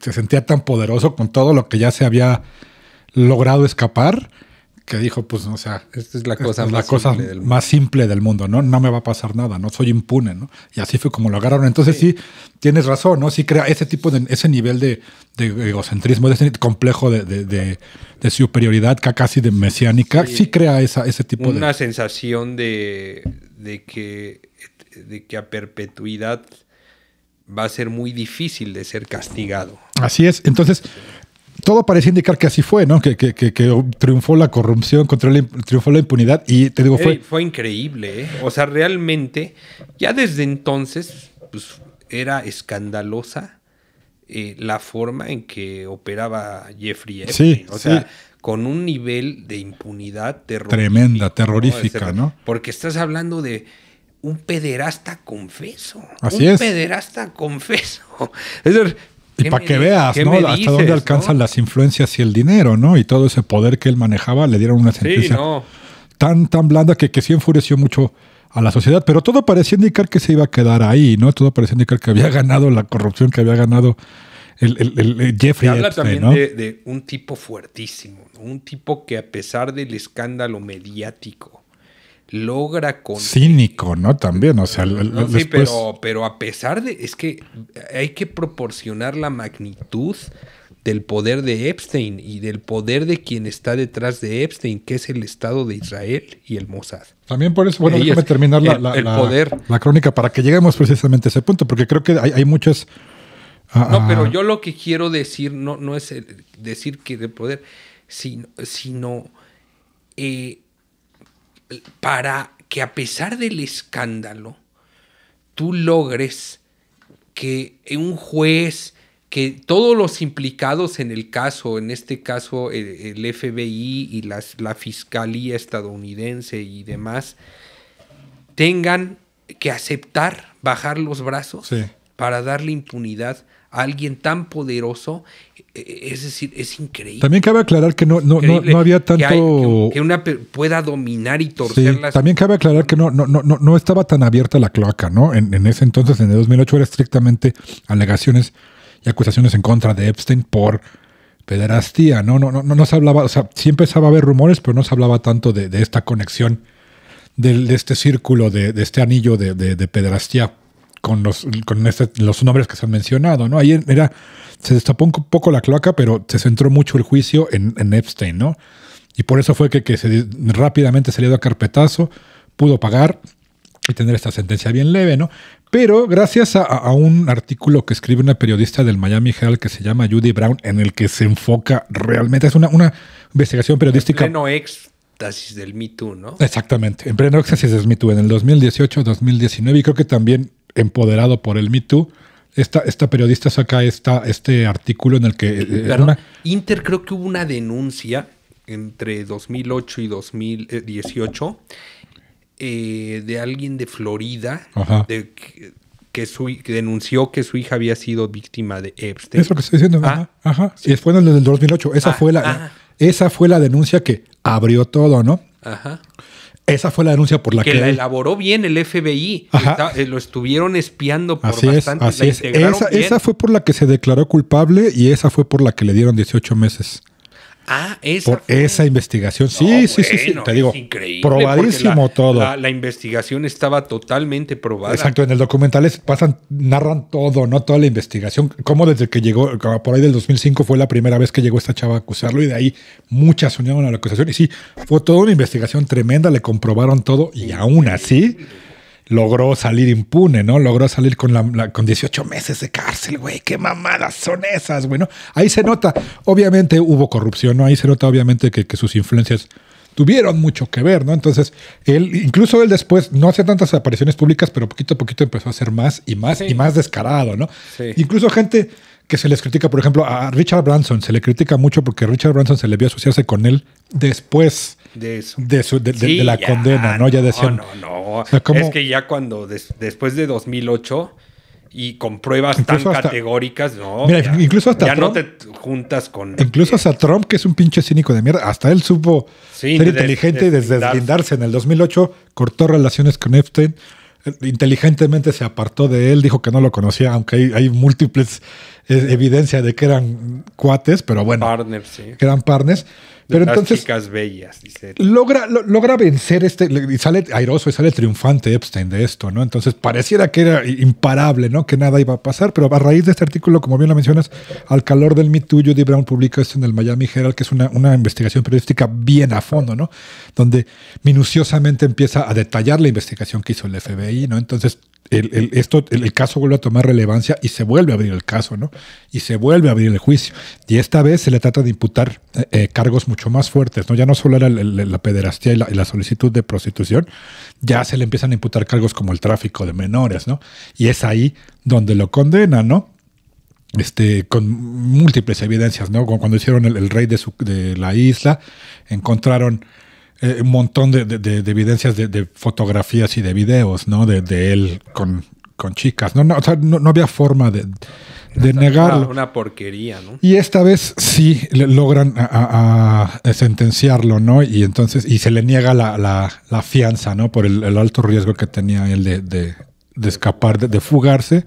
se sentía tan poderoso con todo lo que ya se había logrado escapar que dijo, pues, o sea, esta es la cosa, más, cosa simple más, simple del mundo, ¿no? No me va a pasar nada, no soy impune, ¿no? Y así fue como lo agarraron. Entonces sí, tienes razón, ¿no? Sí crea ese tipo de, ese nivel de, egocentrismo, de ese complejo de, de, superioridad casi de mesiánica, sí, crea esa, ese tipo de... Una sensación de, de, que, de que a perpetuidad va a ser muy difícil de ser castigado. Así es, entonces todo parece indicar que así fue, ¿no? Que, que, que, que triunfó la corrupción, triunfó la impunidad y te digo, fue... fue increíble, ¿eh? O sea, realmente, ya desde entonces, pues era escandalosa eh, la forma en que operaba Jeffrey Epstein. o sea, con un nivel de impunidad terrorífica. Tremenda, terrorífica, ¿no? Porque estás hablando de un pederasta confeso. Así un es. Un pederasta confeso. Es decir, y para que veas, ¿no? Hasta dónde alcanzan las influencias y el dinero, ¿no? Y todo ese poder que él manejaba le dieron una sentencia tan, tan blanda que, que sí enfureció mucho a la sociedad, pero todo parecía indicar que se iba a quedar ahí, ¿no? Todo parecía indicar que había ganado la corrupción, que había ganado el, Jeffrey. Se habla también de, un tipo fuertísimo, un tipo que a pesar del escándalo mediático, logra con... Cínico, ¿no? También, o sea... después... Sí, pero, a pesar de... Es que hay que proporcionar la magnitud del poder de Epstein y del poder de quien está detrás de Epstein, que es el Estado de Israel y el Mossad. También por eso, bueno, déjame terminar la, La, crónica para que lleguemos precisamente a ese punto, porque creo que hay, hay muchas... Ah, no, ah, pero yo lo que quiero decir no, no es decir que de poder, sino... sino eh, para que a pesar del escándalo, tú logres que un juez, que todos los implicados en el caso, en este caso el, FBI y la Fiscalía estadounidense y demás, tengan que aceptar bajar los brazos para darle impunidad a alguien tan poderoso es decir, es increíble. También cabe aclarar que no, no, no, había tanto. Que, una pueda dominar y torcer También cabe aclarar que no, no, no, no estaba tan abierta la cloaca, ¿no? En, ese entonces, en el 2008, era estrictamente alegaciones y acusaciones en contra de Epstein por pederastía, ¿no? No, no, no, se hablaba, o sea, sí empezaba a haber rumores, pero no se hablaba tanto de, esta conexión, de, este círculo, de, este anillo de, de, pederastía con los, con este, los nombres que se han mencionado, ¿no? Ahí era se destapó un poco la cloaca, pero se centró mucho el juicio en, Epstein, ¿no? Y por eso fue que, que se, rápidamente se le dio a carpetazo, pudo pagar y tener esta sentencia bien leve, ¿no? Pero gracias a, un artículo que escribe una periodista del Miami Herald que se llama Judy Brown, en el que se enfoca realmente, es una, una investigación periodística. En pleno éxtasis del Me Too, ¿no? Exactamente, en pleno éxtasis del Me Too, en el 2018-2019, y creo que también empoderado por el Me Too, esta, periodista saca esta, este artículo en el que... Eh, eh, Inter creo que hubo una denuncia entre 2008 y 2018 eh, de alguien de Florida que, su, denunció que su hija había sido víctima de Epstein. Es que estoy diciendo, ah, ajá. Y fue en el del 2008. Esa, ah, fue la, ah. esa fue la denuncia que abrió todo, ¿no? Ajá. Esa fue la denuncia por la que... Que la elaboró bien el FBI. Eh, lo estuvieron espiando por bastante. Es, así es. Esa, esa, fue por la que se declaró culpable y esa fue por la que le dieron 18 meses. Ah, esa por esa investigación. Sí, sí, sí, sí, Te digo, probadísimo todo. La, investigación estaba totalmente probada. Exacto, en el documental pasan, narran todo, ¿no? Toda la investigación. Como desde que llegó, por ahí del 2005 fue la primera vez que llegó esta chava a acusarlo y de ahí muchas unieron a la acusación. Y sí, fue toda una investigación tremenda, le comprobaron todo y aún así logró salir impune, ¿no? Logró salir con, la, con 18 meses de cárcel, güey. ¿Qué mamadas son esas, güey? Ahí se nota, obviamente hubo corrupción, ¿no? Ahí se nota, obviamente, que, sus influencias tuvieron mucho que ver, ¿no? Entonces, él, incluso él después no hace tantas apariciones públicas, pero poquito a poquito empezó a ser más y más y más descarado, ¿no? Incluso gente que se les critica, por ejemplo, a Richard Branson, se le critica mucho porque Richard Branson se le vio asociarse con él después de eso. De, la condena, ¿no? Ya decían. No, no, no. es que ya cuando, después de 2008 y con pruebas tan categóricas, no. Mira, incluso hasta ya no te juntas con. Incluso este hasta Trump, que es un pinche cínico de mierda, hasta él supo ser inteligente y desde deslindarse. En el 2008 cortó relaciones con Epstein. Inteligentemente se apartó de él, dijo que no lo conocía, aunque hay, múltiples eh, evidencias de que eran cuates, pero bueno, partners, sí. que eran partners. Pero entonces, chicas bellas, Logra, logra vencer este, y sale airoso y sale triunfante Epstein de esto, ¿no? Entonces pareciera que era imparable, ¿no? Que nada iba a pasar, pero a raíz de este artículo, como bien lo mencionas, al calor del Me Too, Judy Brown publica esto en el Miami Herald, que es una, una investigación periodística bien a fondo, ¿no? Donde minuciosamente empieza a detallar la investigación que hizo el FBI, ¿no? Entonces el, esto, el, caso vuelve a tomar relevancia y se vuelve a abrir el caso, ¿no? Y se vuelve a abrir el juicio. Y esta vez se le trata de imputar eh, eh, cargos mucho más fuertes, ¿no? Ya no solo era la pederastía y la, solicitud de prostitución, ya se le empiezan a imputar cargos como el tráfico de menores, ¿no? Y es ahí donde lo condena, ¿no? Este, con múltiples evidencias, ¿no? cuando hicieron el, rey de, su, de la isla, encontraron eh, un montón de, evidencias de, fotografías y de videos, ¿no? De, él con, chicas. No, había forma de, negarlo. Una, porquería, Y esta vez sí logran eh, sentenciarlo, ¿no? Y entonces, y se le niega la, la, fianza, ¿no? Por el, alto riesgo que tenía él de, escapar, de, fugarse.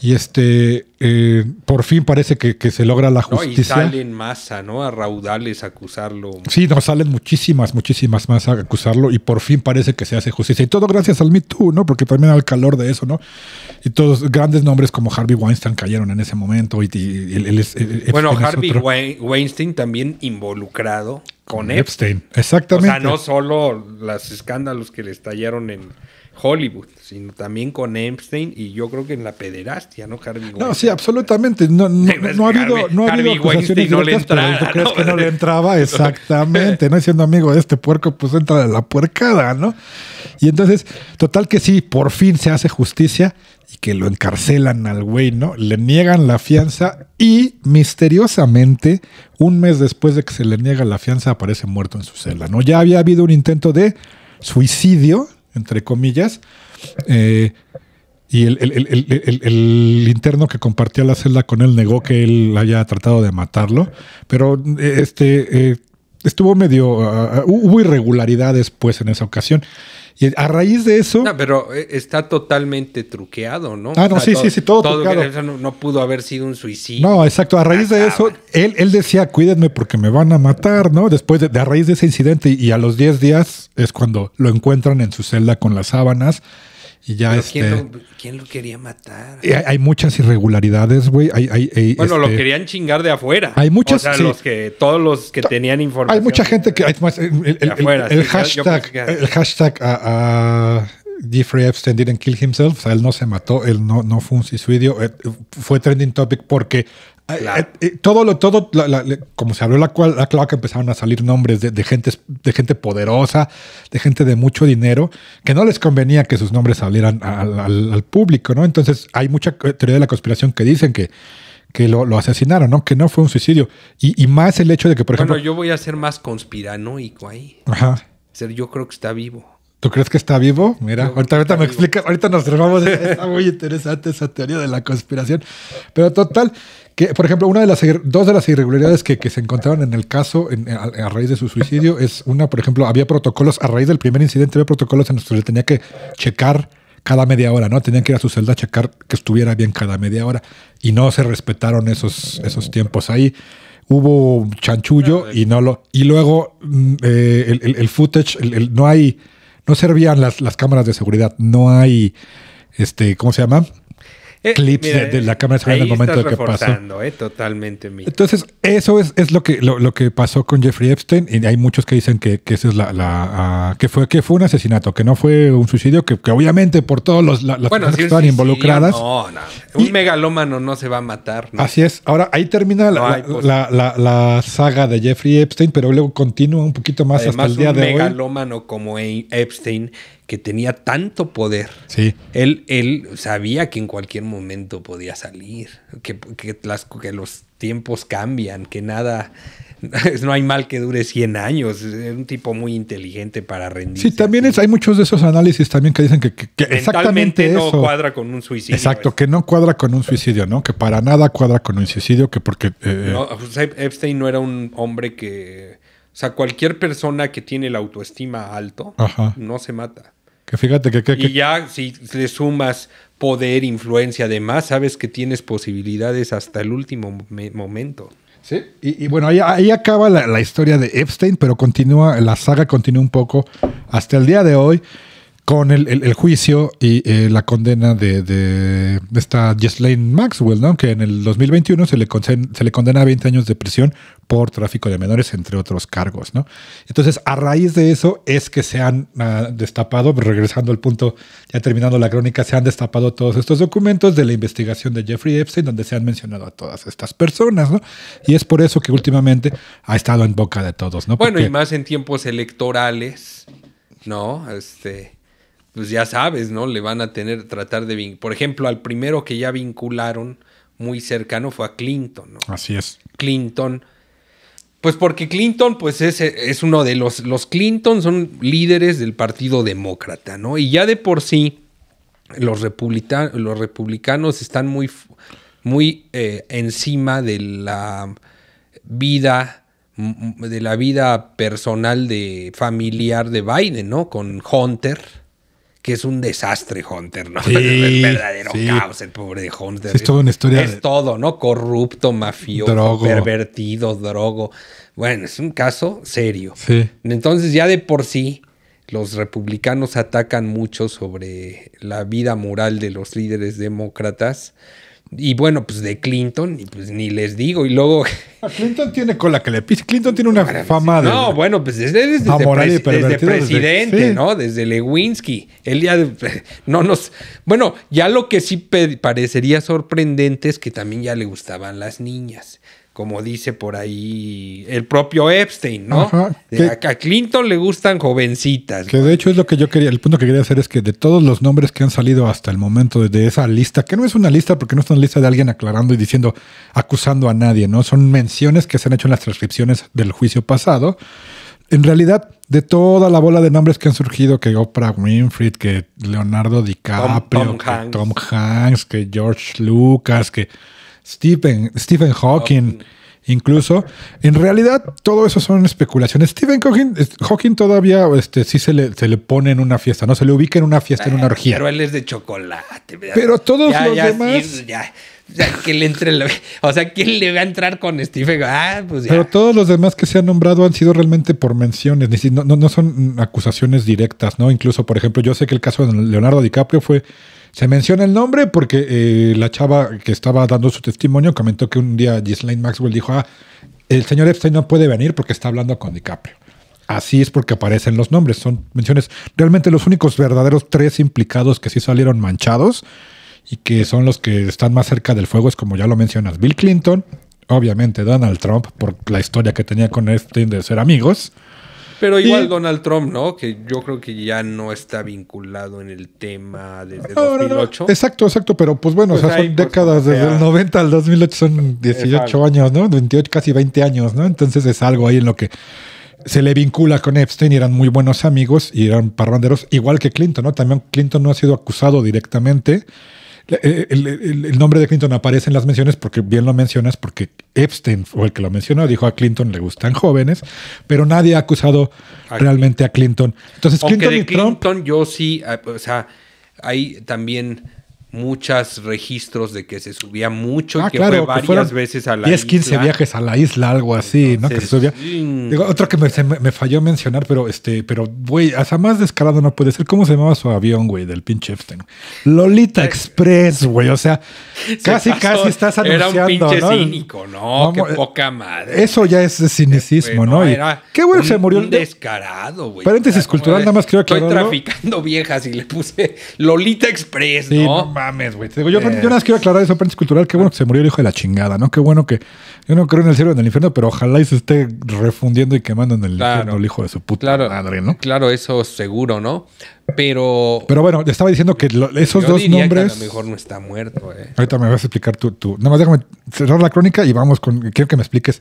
Y este, eh, por fin parece que, se logra la justicia. y salen masa, ¿no? A raudales acusarlo. Sí, nos salen muchísimas, muchísimas más a acusarlo y por fin parece que se hace justicia. Y todo gracias al Me Too, ¿no? Porque también al calor de eso, ¿no? Y todos grandes nombres como Harvey Weinstein cayeron en ese momento. bueno, Harvey Weinstein también involucrado con Epstein. Epstein. Exactamente. O sea, no solo los escándalos que le estallaron en Hollywood, sino también con Epstein y yo creo que en la pederastia, ¿no, Harvey No, sí, absolutamente. No, no, pues, ha habido, no ha habido acusaciones no le entraba, crees que no le entraba? Exactamente, ¿no? Siendo amigo de este puerco, pues entra de la puercada, ¿no? Y entonces, total que sí, por fin se hace justicia y que lo encarcelan al güey, ¿no? Le niegan la fianza y misteriosamente, un mes después de que se le niega la fianza, aparece muerto en su celda, ¿no? Ya había habido un intento de suicidio, entre comillas. Eh, y el, interno que compartía la celda con él negó que él haya tratado de matarlo, pero este eh, estuvo medio, ah, ah, hubo irregularidades pues, en esa ocasión. Y a raíz de eso. pero eh, está totalmente truqueado, ¿no? Ah, no, sí, sí, sí, todo, no, pudo haber sido un suicidio. No, exacto. A raíz de eso, él, él decía, cuídenme porque me van a matar, ¿no? Después de, a raíz de ese incidente y, y a los 10 días es cuando lo encuentran en su celda con las sábanas ya este ¿quién, lo, quería matar? Eh, hay, muchas irregularidades, güey. bueno, lo este querían chingar de afuera. Hay muchas. O todos los que tenían información. Hay mucha gente que. el, hashtag, a, Jeffrey Epstein didn't kill himself, o sea, él no se mató, él no, no fue un suicidio, eh, fue trending topic porque eh, eh, todo lo, todo, como se habló la, la clave que empezaron a salir nombres de, de, gente, de gente poderosa, de gente de mucho dinero, que no les convenía que sus nombres salieran al, público, ¿no? Entonces hay mucha eh, teoría de la conspiración que dicen que, que lo, asesinaron, ¿no? Que no fue un suicidio. Y, más el hecho de que, por ejemplo. Bueno, yo voy a ser más conspiranoico ahí. Ajá. yo creo que está vivo. ¿Tú crees que está vivo? Mira, ahorita, me explica. ahorita nos reservamos. Está muy interesante esa teoría de la conspiración. Pero total, que por ejemplo, una de las dos de las irregularidades que, que se encontraron en el caso a, raíz de su suicidio es una, por ejemplo, había protocolos, a raíz del primer incidente había protocolos en los que tenía que checar cada media hora, ¿no? Tenían que ir a su celda a checar que estuviera bien cada media hora. Y no se respetaron esos, esos tiempos ahí hubo chanchullo y no lo. Y luego mm, eh, el, el, el, footage, el, no hay no servían las, las cámaras de seguridad, no hay, este, ¿cómo se llama? Eh, clips de, la cámara en el momento de que pasó. Eh, totalmente. Entonces, eso es, lo, que, lo, que pasó con Jeffrey Epstein. Y hay muchos que dicen que, es la, ah, que fue que fue un asesinato, que no fue un suicidio, que, obviamente por todos los las personas que estaban involucradas. Un megalómano no se va a matar. Así es. Ahora ahí termina la, saga de Jeffrey Epstein, pero luego continúa un poquito más hasta el día de hoy. Un megalómano como Epstein que tenía tanto poder. Sí. Él, él sabía que en cualquier momento podía salir, que, que, las, que los tiempos cambian, que nada, no hay mal que dure 100 años. Es un tipo muy inteligente para rendir. Sí, también es, hay muchos de esos análisis también que dicen que, exactamente no cuadra con un suicidio. Exacto, este. que no cuadra con un suicidio, ¿no? Que para nada cuadra con un suicidio, que porque... Eh, eh, Epstein no era un hombre que o sea, cualquier persona que tiene la autoestima alto no se mata. Que fíjate que, Y ya si le sumas poder, influencia, además, sabes que tienes posibilidades hasta el último momento. Sí, y, bueno, ahí, acaba la, la, historia de Epstein, pero continúa, la saga continúa un poco hasta el día de hoy con el, el, juicio y eh, la condena de, de esta Ghislaine Maxwell, ¿no? que en el 2021 se le, se le condena a 20 años de prisión por tráfico de menores, entre otros cargos. ¿no? Entonces, a raíz de eso es que se han ah, destapado, regresando al punto, ya terminando la crónica, se han destapado todos estos documentos de la investigación de Jeffrey Epstein, donde se han mencionado a todas estas personas, ¿no? Y es por eso que últimamente ha estado en boca de todos, ¿no? Bueno, y más en tiempos electorales, ¿no? Este pues ya sabes, ¿no? Le van a tener, tratar de, por ejemplo, al primero que ya vincularon muy cercano fue a Clinton, ¿no? Así es. Clinton. Pues porque Clinton, pues es, es uno de los, los Clinton son líderes del Partido Demócrata, ¿no? Y ya de por sí, los, los republicanos están muy, muy eh, encima de la vida de la vida personal de familiar de Biden, ¿no? Con Hunter que es un desastre Hunter, ¿no? Sí, es verdadero caos el pobre Hunter. Es todo una historia. Es todo, ¿no? Corrupto, mafioso, pervertido, drogo. Bueno, es un caso serio. Sí. Entonces ya de por sí los republicanos atacan mucho sobre la vida moral de los líderes demócratas y bueno, pues de Clinton, y pues ni les digo. Y luego. Ah, Clinton tiene cola que le pisa Clinton tiene una fama de. No, bueno, pues desde, desde, presidente, ¿no? Desde Lewinsky. Él ya no nos. Bueno, ya lo que sí parecería sorprendente es que también ya le gustaban las niñas como dice por ahí el propio Epstein, ¿no? a, Clinton le gustan jovencitas. Que de hecho es lo que yo quería, el punto que quería hacer es que de todos los nombres que han salido hasta el momento de esa lista, que no es una lista porque no es una lista de alguien aclarando y diciendo, acusando a nadie, ¿no? Son menciones que se han hecho en las transcripciones del juicio pasado. En realidad, de toda la bola de nombres que han surgido, que Oprah Winfrey, que Leonardo DiCaprio, que Tom Hanks, que George Lucas, que... Stephen, Stephen Hawking. Incluso, en realidad, todo eso son especulaciones. Stephen Hawking, todavía este, sí se le, se le, pone en una fiesta, ¿no? Se le ubica en una fiesta, en una orgía. Pero él es de chocolate. Pero todos los demás. O sea, que le entre o sea, ¿quién le va a entrar con Steve? Ah, pues Pero todos los demás que se han nombrado han sido realmente por menciones, no, no, no son acusaciones directas, ¿no? Incluso, por ejemplo, yo sé que el caso de Leonardo DiCaprio fue se menciona el nombre porque eh, la chava que estaba dando su testimonio comentó que un día Ghislaine Maxwell dijo, ah, el señor Epstein no puede venir porque está hablando con DiCaprio. Así es porque aparecen los nombres, son menciones. Realmente los únicos verdaderos tres implicados que sí salieron manchados y que son los que están más cerca del fuego, es como ya lo mencionas, Bill Clinton, obviamente Donald Trump, por la historia que tenía con Epstein de ser amigos. Pero igual Donald Trump, ¿no? Que yo creo que ya no está vinculado en el tema desde 2008. Exacto, exacto, pero pues bueno, o pues sea, son pues, décadas, desde el 90 al 2008 son 18 años, ¿no? 28, casi 20 años, ¿no? Entonces es algo ahí en lo que se le vincula con Epstein y eran muy buenos amigos y eran parranderos, igual que Clinton, ¿no? También Clinton no ha sido acusado directamente, eh, el, nombre de Clinton aparece en las menciones porque bien lo mencionas, porque Epstein fue el que lo mencionó, dijo a Clinton le gustan jóvenes, pero nadie ha acusado realmente a Clinton. Entonces, Clinton Clinton yo sí, ah, o sea, hay también muchos registros de que se subía mucho, ah, que fue varias veces a la 10, 15 viajes a la isla, algo así, ¿no? Que se subía. otro que me, falló mencionar, pero este, pero güey, hasta más descarado no puede ser. ¿Cómo se llamaba su avión, güey, del pinche Epstein? Lolita eh, Express, güey, o sea, casi casi estás anunciando, Era un pinche cínico, ¿no? Eh, poca madre. Eso ya es cinicismo, ¿no? qué güey se murió. Un descarado, güey. Paréntesis cultural, nada más creo que Estoy traficando viejas y le puse Lolita Express, ¿no? Eh. yo, nada más quiero aclarar eso, aprendiz cultural. Qué bueno que se murió el hijo de la chingada, ¿no? Qué bueno que yo no creo en el cielo en el infierno, pero ojalá y se esté refundiendo y quemando en el infierno el hijo de su puta madre, ¿no? Claro, eso seguro, ¿no? Pero. Pero bueno, estaba diciendo que esos dos nombres. a lo mejor no está muerto, ¿eh? Ahorita me vas a explicar tú. tú. Nada más déjame cerrar la crónica y vamos con. Quiero que me expliques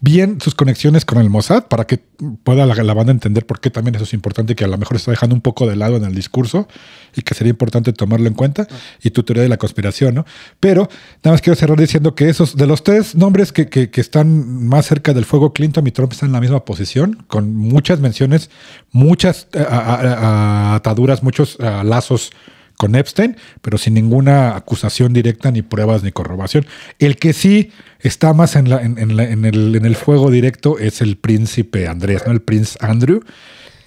bien sus conexiones con el Mossad para que pueda la, banda entender por qué también eso es importante, que a lo mejor está dejando un poco de lado en el discurso y que sería importante tomarlo en cuenta. Y tu teoría de la conspiración, ¿no? Pero nada más quiero cerrar diciendo que esos, de los tres nombres que, están más cerca del fuego, Clinton y Trump están en la misma posición, con muchas menciones, muchas eh, ataduras, muchos eh, lazos con Epstein, pero sin ninguna acusación directa, ni pruebas, ni corrobación. El que sí está más en, la, en, en, en el, fuego directo es el príncipe Andrés, ¿no? El Prince Andrew.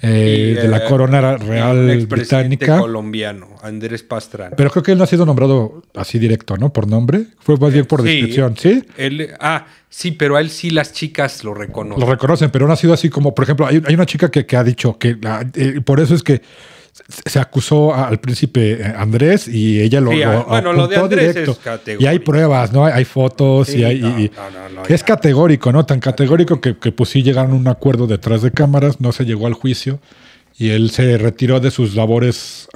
Eh, de la eh, corona real británica. colombiano, Andrés Pastrana. Pero creo que él no ha sido nombrado así directo, ¿no? Por nombre. Fue más bien por descripción, ¿sí? Él, ah, sí, pero a él sí las chicas lo reconocen. Lo reconocen, pero no ha sido así como, por ejemplo, hay, una chica que, ha dicho que eh, por eso es que se acusó al príncipe eh, Andrés y ella lo, ah, bueno, lo de y hay pruebas, ¿no? Hay, fotos y es categórico, ¿no? Tan categórico que, que pues sí llegaron a un acuerdo detrás de cámaras, no se llegó al juicio y él se retiró de sus labores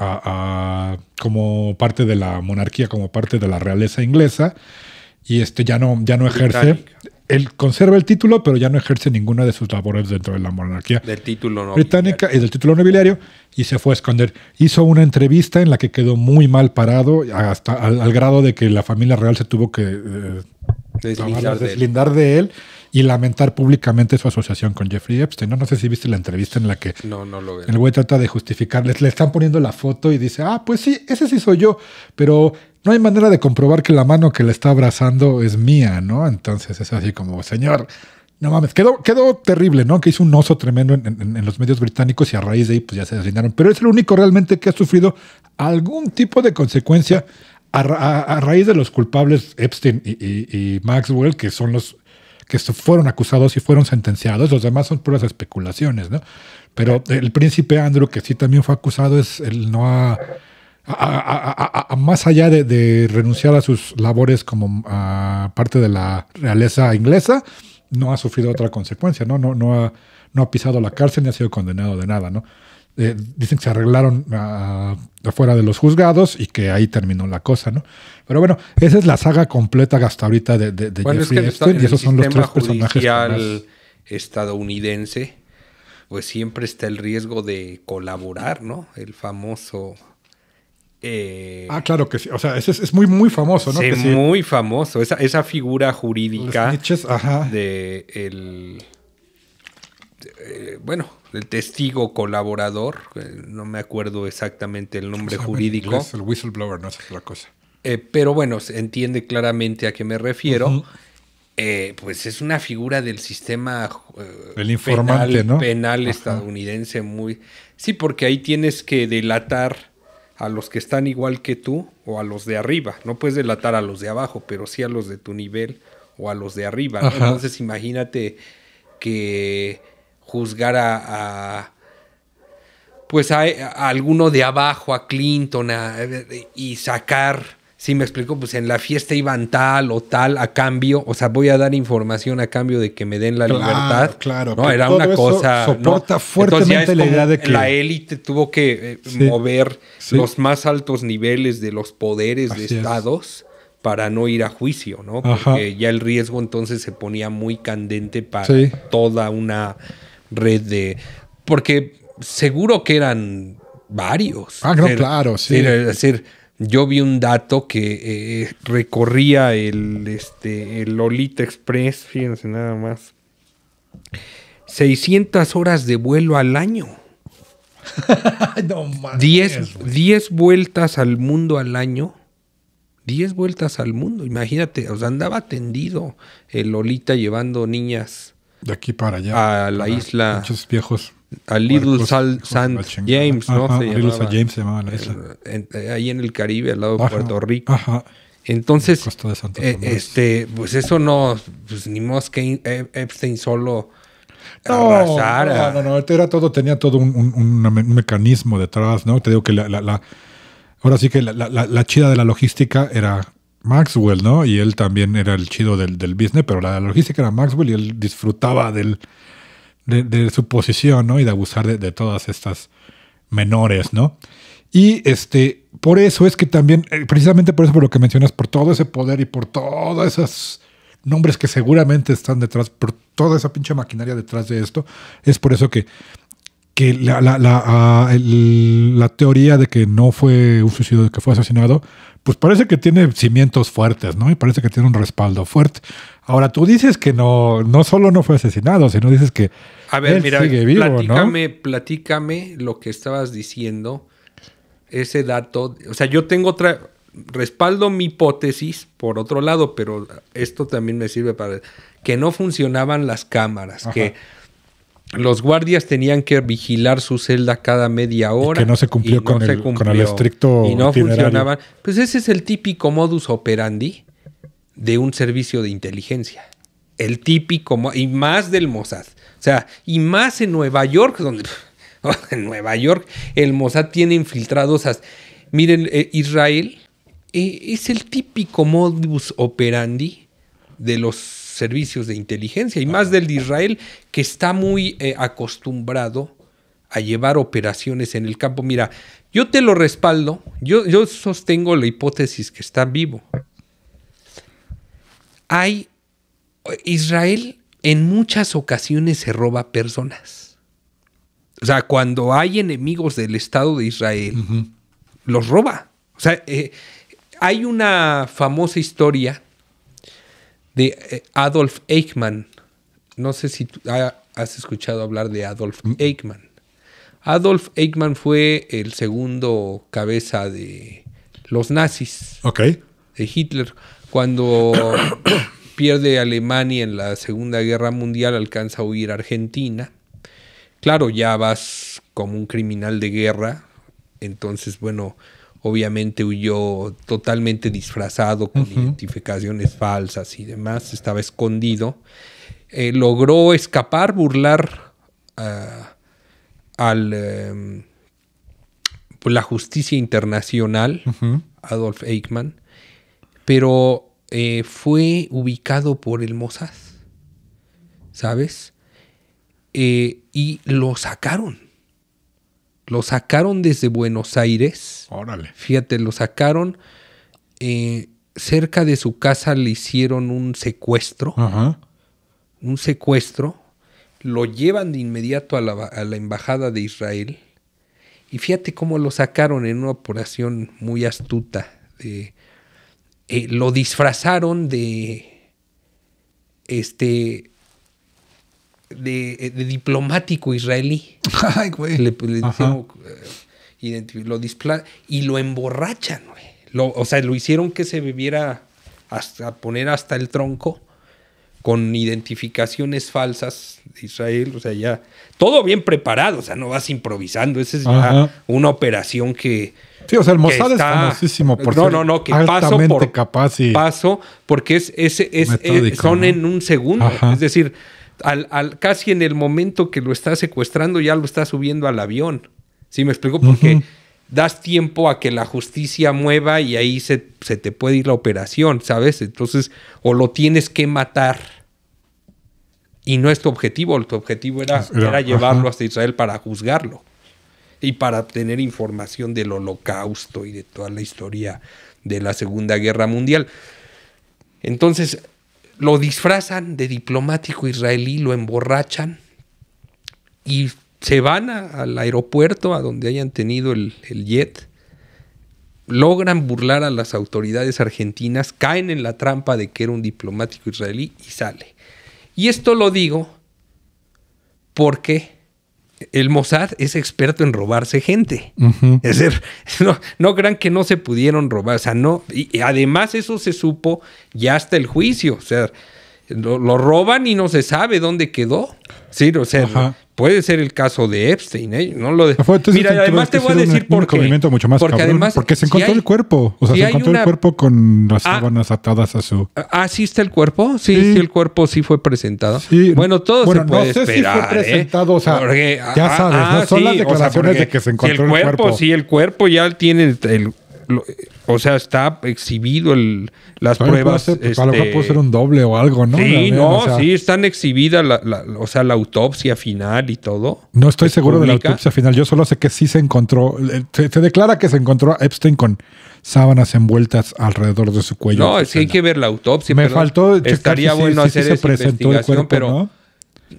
como parte de la monarquía, como parte de la realeza inglesa y este ya no, ya no ejerce él conserva el título, pero ya no ejerce ninguna de sus labores dentro de la monarquía británica y del título nobiliario, y se fue a esconder. Hizo una entrevista en la que quedó muy mal parado, hasta al, grado de que la familia real se tuvo que eh, deslindar, de él y lamentar públicamente su asociación con Jeffrey Epstein. No, sé si viste la entrevista en la que el güey trata de justificar, le, están poniendo la foto y dice, ah, pues sí, ese sí soy yo, pero no hay manera de comprobar que la mano que le está abrazando es mía, ¿no? Entonces es así como, señor, no mames, quedó, quedó terrible, ¿no? Que hizo un oso tremendo en, los medios británicos y a raíz de ahí pues ya se asesinaron. Pero es el único realmente que ha sufrido algún tipo de consecuencia a, raíz de los culpables Epstein y, y Maxwell, que son los que fueron acusados y fueron sentenciados. Los demás son puras especulaciones, ¿no? Pero el príncipe Andrew, que sí también fue acusado, es él no ha a, más allá de, renunciar a sus labores como parte de la realeza inglesa, no ha sufrido otra consecuencia, ¿no? No, no, ha, no ha pisado la cárcel ni ha sido condenado de nada, ¿no? Eh, dicen que se arreglaron ah, afuera de los juzgados y que ahí terminó la cosa, ¿no? Pero bueno, esa es la saga completa hasta ahorita de, Jeffrey Epstein, y esos son los tres personajes. estadounidense, pues siempre está el riesgo de colaborar, ¿no? El famoso eh, ah, claro que sí. O sea, es, muy, muy famoso, ¿no? Es muy famoso. Esa, figura jurídica de eh, bueno, el testigo colaborador, no me acuerdo exactamente el nombre jurídico. el whistleblower, no es la cosa. Eh, pero bueno, se entiende claramente a qué me refiero. pues es una figura del sistema el informante, penal, penal estadounidense muy... Sí, porque ahí tienes que delatar a los que están igual que tú o a los de arriba. No puedes delatar a los de abajo, pero sí a los de tu nivel o a los de arriba. Entonces imagínate que juzgar a, pues a, alguno de abajo, a Clinton, y sacar si me explico, pues en la fiesta iban tal o tal a cambio, o sea, voy a dar información a cambio de que me den la libertad. Claro, no, era una cosa. Soporta fuertemente la idea de que. La élite tuvo que eh, mover los más altos niveles de los poderes de estados. para no ir a juicio, ¿no? Porque ya el riesgo entonces se ponía muy candente para toda una red de... Porque seguro que eran varios. Ah, claro, sí. decir, yo vi un dato que eh, recorría el, este, Lolita Express, fíjense nada más. 600 horas de vuelo al año. no 10, 10 vueltas al mundo al año. 10 vueltas al mundo. Imagínate, o andaba tendido el Lolita llevando niñas. De aquí para allá. A la isla. Muchos viejos a Little James, ¿no? Little James se llamaba la isla. Eh, eh, ahí en el Caribe, al lado de Puerto Rico. Ajá. Entonces, eh, este, pues eso no, pues ni más que e- Epstein solo no, No, no, no, era todo, tenía todo un, mecanismo detrás, ¿no? Te digo que la, ahora sí que la, la, chida de la logística era Maxwell, ¿no? Y él también era el chido del, del business, pero la logística era Maxwell y él disfrutaba del, de, su posición, ¿no? Y de abusar de, todas estas menores, ¿no? Y este, por eso es que también, eh, precisamente por eso, por lo que mencionas, por todo ese poder y por todos esos nombres que seguramente están detrás, por toda esa pinche maquinaria detrás de esto, es por eso que que la, la, ah, teoría de que no fue un suicidio, que fue asesinado, pues parece que tiene cimientos fuertes, ¿no? Y parece que tiene un respaldo fuerte. Ahora, tú dices que no, no solo no fue asesinado, sino dices que A ver, él mira, sigue vivo, platícame, platícame lo que estabas diciendo, ese dato. O sea, yo tengo otra... Respaldo mi hipótesis por otro lado, pero esto también me sirve para... Que no funcionaban las cámaras, que los guardias tenían que vigilar su celda cada media hora. que no se cumplió, con, el, estricto. Y no funcionaban. Pues ese es el típico modus operandi de un servicio de inteligencia. El típico, y más del Mossad. O sea, y más en Nueva York, donde en Nueva York el Mossad tiene infiltrados. miren, eh, Israel eh, es el típico modus operandi de los servicios de inteligencia, y más del de Israel, que está muy eh, acostumbrado a llevar operaciones en el campo. Mira, yo te lo respaldo, yo, yo sostengo la hipótesis que está vivo hay, Israel en muchas ocasiones se roba personas. O sea, cuando hay enemigos del Estado de Israel, los roba. O sea, eh, hay una famosa historia de eh, Adolf Eichmann. No sé si ah, has escuchado hablar de Adolf mm. Eichmann. Adolf Eichmann fue el segundo cabeza de los nazis. De Hitler. Cuando pierde Alemania en la Segunda Guerra Mundial, alcanza a huir a Argentina. Claro, ya vas como un criminal de guerra, entonces, bueno, obviamente huyó totalmente disfrazado, con identificaciones falsas y demás, estaba escondido. Eh, logró escapar, burlar a ah, al, em, la justicia internacional, Adolf Eichmann, pero eh, fue ubicado por el Mossad, ¿sabes? Eh, y lo sacaron. Lo sacaron desde Buenos Aires. Órale. Fíjate, lo sacaron. Eh, cerca de su casa le hicieron un secuestro. Ajá. Un secuestro. Lo llevan de inmediato a la, a la embajada de Israel. Y fíjate cómo lo sacaron en una operación muy astuta de eh, lo disfrazaron de, este, de, eh, diplomático israelí. y lo emborrachan, o sea, lo hicieron que se bebiera hasta poner hasta el tronco con identificaciones falsas de Israel, o sea, ya todo bien preparado, o sea, no vas improvisando, esa es ya una operación que... Sí, o sea, el Mossad es famosísimo por no, no, no, que paso por capaz paso, porque es, ese es, eh, son en un segundo, es decir, al, al, casi en el momento que lo está secuestrando ya lo está subiendo al avión, ¿sí me explico? Porque... qué das tiempo a que la justicia mueva y ahí se, te puede ir la operación, ¿sabes? Entonces, o lo tienes que matar. Y no es tu objetivo, tu objetivo era, era, llevarlo hasta Israel para juzgarlo y para obtener información del holocausto y de toda la historia de la Segunda Guerra Mundial. Entonces, lo disfrazan de diplomático israelí, lo emborrachan y se van al aeropuerto a donde hayan tenido el, jet, logran burlar a las autoridades argentinas, caen en la trampa de que era un diplomático israelí y sale. Y esto lo digo porque el Mossad es experto en robarse gente. Es decir, no, crean que no se pudieron robar. O sea, no. Y además, eso se supo ya hasta el juicio. O sea, lo, roban y no se sabe dónde quedó. Sí, o sea, puede ser el caso de Epstein, ¿eh? No lo Mira, además te voy a decir por qué. porque además porque se encontró el cuerpo, o sea, se encontró el cuerpo con las ah. sábanas atadas a su. Ah, ¿ah sí está el cuerpo, sí, sí, el cuerpo sí fue presentado. Sí. Bueno, todo se puede no sé esperar, si fue ¿eh? presentado, o sea, ya sabes, ah, no son las declaraciones de que se encontró el, cuerpo, Sí, el cuerpo ya tiene el, o sea, está exhibido el, las pruebas. Ser, lo que este, puede ser un doble o algo, ¿no? Sí, no, sí, están exhibidas, la, o sea, la autopsia final y todo. No estoy seguro de la autopsia final. Yo solo sé que sí se encontró. Se, declara que se encontró a Epstein con sábanas envueltas alrededor de su cuello. No, es que hay que ver la autopsia. Me faltó. Estaría bueno hacer si esa pero.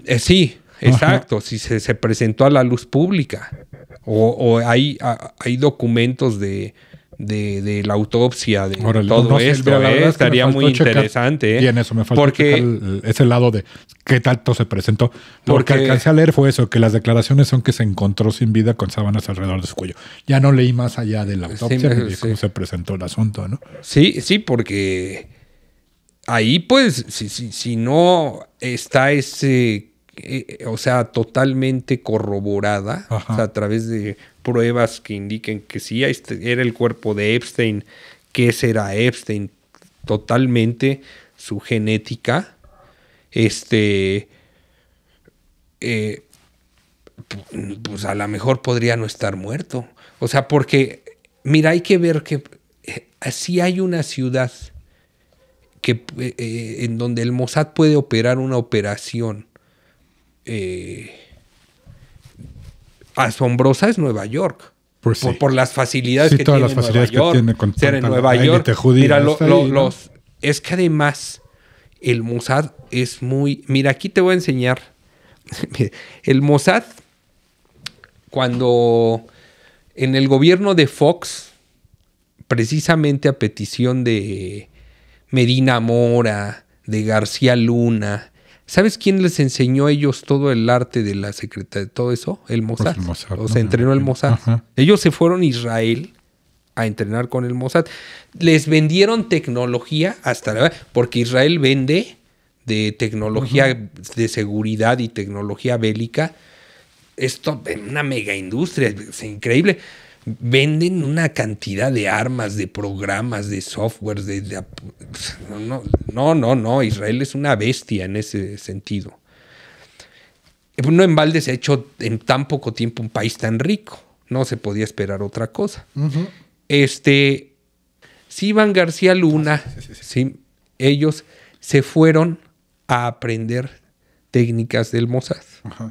Eh, sí, exacto. Si se, presentó a la luz pública. O, hay, hay documentos de de, la autopsia, de todo esto, ¿eh? estaría muy interesante. ¿eh? eso me falta porque, ese lado de qué tanto se presentó. porque, alcancé a leer fue eso, que las declaraciones son que se encontró sin vida con sábanas alrededor de su cuello. Ya no leí más allá de la autopsia eh, de cómo se presentó el asunto, ¿no? Sí, sí, porque ahí pues, si, si, no está ese... o sea, totalmente corroborada a través de pruebas que indiquen que sí este, era el cuerpo de Epstein, que será Epstein totalmente, su genética, este, eh, pues a lo mejor podría no estar muerto. O sea, porque, mira, hay que ver que así eh, hay una ciudad que, eh, en donde el Mossad puede operar una operación. Eh, asombrosa es Nueva York. Pues por, las facilidades sí, que todas tiene las facilidades Nueva tiene con ser Nueva York. mira, los, es que además el Mossad es muy... Mira, aquí te voy a enseñar. el Mossad, cuando en el gobierno de Fox, precisamente a petición de Medina Mora, de García Luna, ¿Sabes quién les enseñó a ellos todo el arte de la secreta de todo eso? El pues Mossad. o sea, entrenó el Mossad. Ellos se fueron a Israel a entrenar con el Mossad. Les vendieron tecnología hasta la... Porque Israel vende de tecnología de seguridad y tecnología bélica. Esto es una mega industria, es increíble venden una cantidad de armas, de programas, de software. de, no, no, no, Israel es una bestia en ese sentido. No en balde se ha hecho en tan poco tiempo un país tan rico. No se podía esperar otra cosa. Este, si Iván García Luna, ah, sí, ellos se fueron a aprender técnicas del Mossad,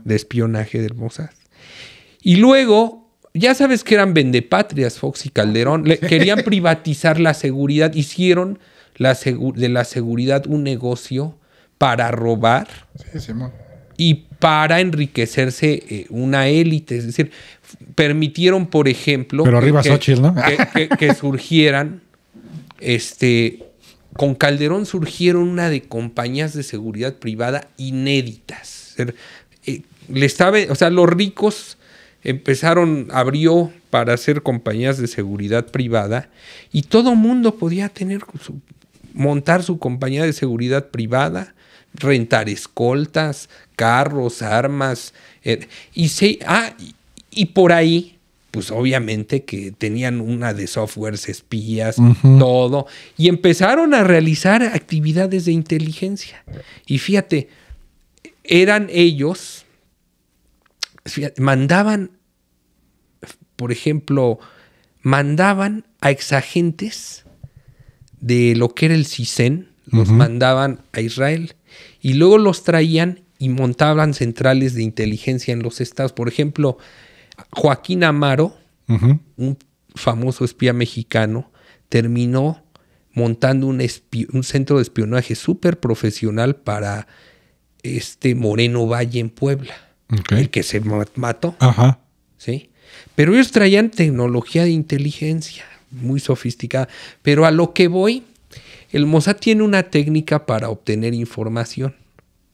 de espionaje del Mossad. Y luego ya sabes que eran vendepatrias Fox y Calderón. querían privatizar la seguridad. Hicieron la de la seguridad un negocio para robar y para enriquecerse eh, una élite. Es decir, permitieron, por ejemplo, Pero arriba que, ¿no? que, surgieran, este, con Calderón surgieron una de compañías de seguridad privada inéditas. Eh, le estaba, o sea, los ricos empezaron, abrió para hacer compañías de seguridad privada y todo mundo podía tener montar su compañía de seguridad privada, rentar escoltas, carros, armas, eh, y, se, ah, y, por ahí pues obviamente que tenían una de softwares espías, todo, y empezaron a realizar actividades de inteligencia. Y fíjate, eran ellos mandaban, por ejemplo, mandaban a exagentes de lo que era el CISEN, los mandaban a Israel y luego los traían y montaban centrales de inteligencia en los estados. Por ejemplo, Joaquín Amaro, un famoso espía mexicano, terminó montando un, un centro de espionaje súper profesional para este Moreno Valle en Puebla el que se mató. ¿Sí? Pero ellos traían tecnología de inteligencia muy sofisticada. Pero a lo que voy, el Mossad tiene una técnica para obtener información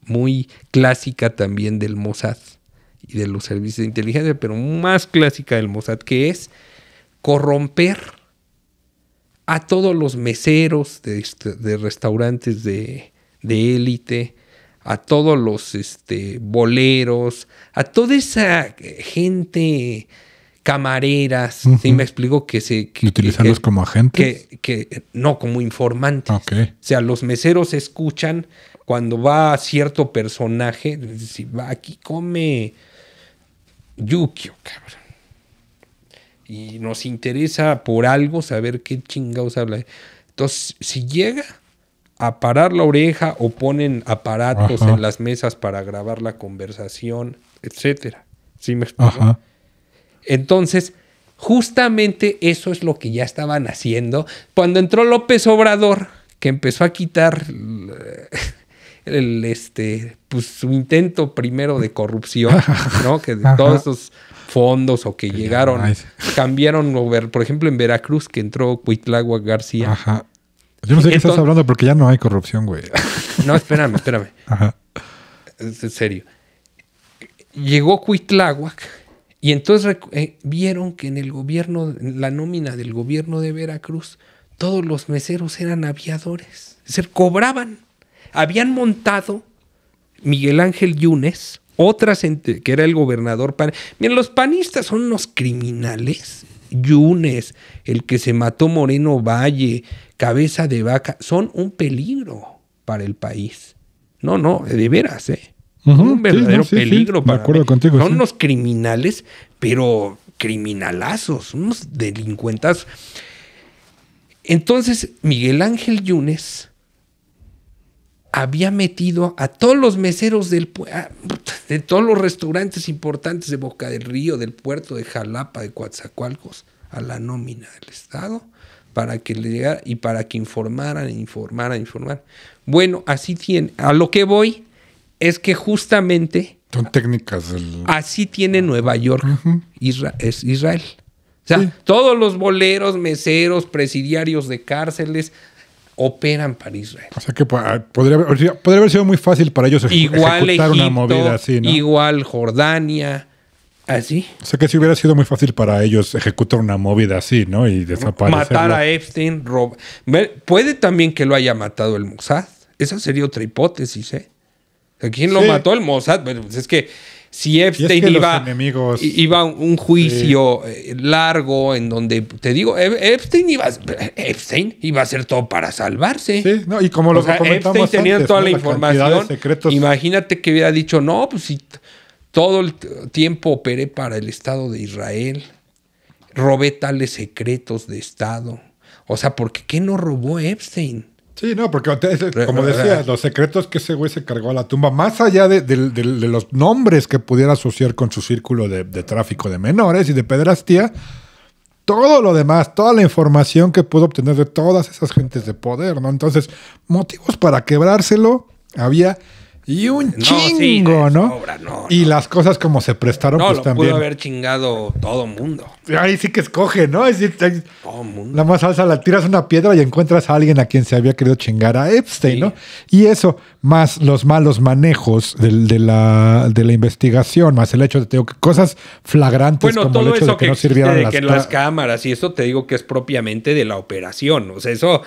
muy clásica también del Mossad y de los servicios de inteligencia, pero más clásica del Mossad, que es corromper a todos los meseros de, este, restaurantes de élite, a todos los este, boleros, a toda esa gente camareras, y me explico? Que se... Que, utilizarlos como agentes? Que, no, como informantes. O sea, los meseros escuchan cuando va cierto personaje, si va aquí come Yukio, cabrón. Y nos interesa por algo saber qué chingados habla. Entonces, si llega a parar la oreja o ponen aparatos en las mesas para grabar la conversación, etcétera. ¿Sí me explico? Entonces, justamente eso es lo que ya estaban haciendo cuando entró López Obrador, que empezó a quitar eh, el, este, pues, su intento primero de corrupción, ¿no? Que todos esos fondos o que, llegaron, cambiaron, por ejemplo, en Veracruz, que entró Cuitlagua García. Ajá. Yo no sé qué estás hablando porque ya no hay corrupción, güey. No, espérame, espérame. Ajá. en serio. Llegó Cuitláhuac y entonces eh, vieron que en el gobierno, la nómina del gobierno de Veracruz, todos los meseros eran aviadores. Se cobraban. Habían montado Miguel Ángel Yunes, otras que era el gobernador. Pan Miren, los panistas son unos criminales. Yunes, el que se mató Moreno Valle, cabeza de vaca son un peligro para el país. No, no, de veras, ¿eh? un verdadero peligro para. acuerdo contigo, son unos criminales, pero criminalazos, unos delincuentes. Entonces, Miguel Ángel Yunes había metido a todos los meseros del de todos los restaurantes importantes de Boca del Río, del puerto de Jalapa, de Coatzacoalcos, a la nómina del Estado para que le llegara y para que informaran, informaran, informaran. Bueno, así tiene. A lo que voy es que justamente. Son técnicas Así tiene Nueva York, es Israel. O sea, todos los boleros, meseros, presidiarios de cárceles operan para Israel. O sea que podría, haber sido muy fácil para ellos igual ejecutar una movida así, ¿no? Igual Jordania, Así. ¿Ah, o sea que si hubiera sido muy fácil para ellos ejecutar una movida así, ¿no? Y desaparecer. Matar a Epstein, robar. Puede también que lo haya matado el Mossad. Esa sería otra hipótesis, ¿eh? ¿Quién lo mató? El Mossad. Bueno, pues, es que si Epstein iba, iba a un juicio eh, largo en donde, te digo, Epstein iba, a, Epstein hacer todo para salvarse. Sí, no, y como los tenía toda la, la información. Imagínate que hubiera dicho, no, pues si todo el tiempo operé para el Estado de Israel. Robé tales secretos de Estado. O sea, ¿por qué no robó Epstein? Sí, no, porque como decía, los secretos que ese güey se cargó a la tumba, más allá de, los nombres que pudiera asociar con su círculo de, tráfico de menores y de pederastía, todo lo demás, toda la información que pudo obtener de todas esas gentes de poder, ¿no? Entonces, motivos para quebrárselo había y un chingo, ¿no? Y las cosas como se prestaron, no, pues lo Pudo haber chingado todo mundo. Ahí sí que escoge, ¿no? todo mundo. La más alza la tiras una piedra y encuentras a alguien a quien se había querido chingar a Epstein, ¿no? Y eso, más los malos manejos de, la, de la investigación, más el hecho de que cosas flagrantes como el hecho de que, no sirvieran de las, que las cámaras. Y eso te digo que es propiamente de la operación. O sea, eso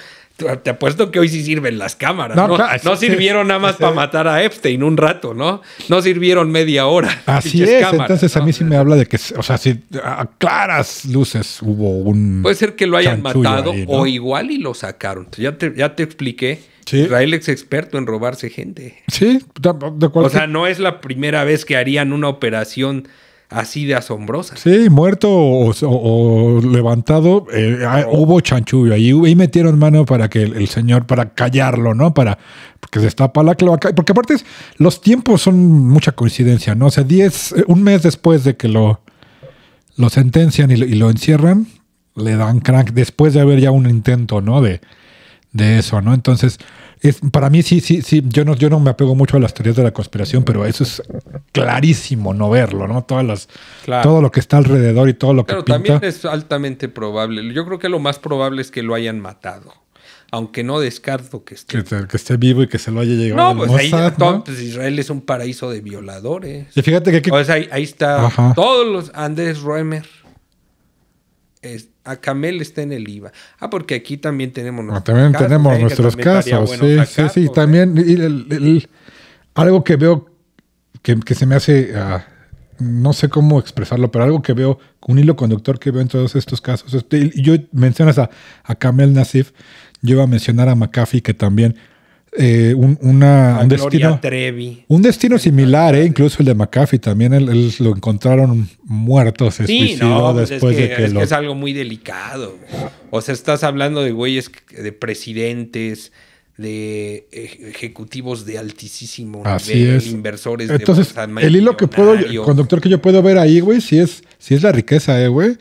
te apuesto que hoy sí sirven las cámaras. No, sirvieron nada más para eh. matar a Epstein un rato, ¿no? No sirvieron media hora. Así es. entonces a mí sí me habla de que, o sea, si a claras luces hubo un. Puede ser que lo hayan matado o igual y lo sacaron. Ya te, ya te expliqué. Israel es experto en robarse gente. Sí, de, O sea, no es la primera vez que harían una operación así de asombrosa. Sí, muerto o, levantado, eh, ah, hubo chanchullo. Ahí, ahí, metieron mano para que el, señor, para callarlo, ¿no? Para que se destapa la cloaca. Porque aparte, los tiempos son mucha coincidencia, ¿no? O sea, diez, eh, un mes después de que lo, lo sentencian y lo, encierran, le dan crank después de haber ya un intento, ¿no? De, de eso, ¿no? Entonces, es, para mí sí, sí, sí, yo no, yo no me apego mucho a las teorías de la conspiración, pero eso es clarísimo no verlo, ¿no? Todas las, Todo lo que está alrededor y todo lo que... Pero también es altamente probable. Yo creo que lo más probable es que lo hayan matado. Aunque no descarto que esté. Que, que esté vivo y que se lo haya llegado. No, pues ¿no? Israel es un paraíso de violadores. Y fíjate que... ahí, está todos los Andrés Roemer. Este, a Camel está en el IVA. Ah, porque aquí también tenemos nuestros ah, También tenemos nuestros casos. sí, sí, sí, ¿eh? También algo que veo que, se me hace, ah, no sé cómo expresarlo, pero algo que veo, un hilo conductor que veo en todos estos casos. Este, yo mencionas a, a Camel Nasif, yo iba a mencionar a McAfee que también eh, un, una, un destino, un destino similar, eh, incluso el de McAfee también, lo encontraron muertos, sí, no, pues después es es, algo muy delicado. O sea, estás hablando de güeyes, de presidentes, de ejecutivos de altísimo Así inversores Entonces, el hilo que puedo, conductor que yo puedo ver ahí, güey, si es, si es la riqueza, eh, güey.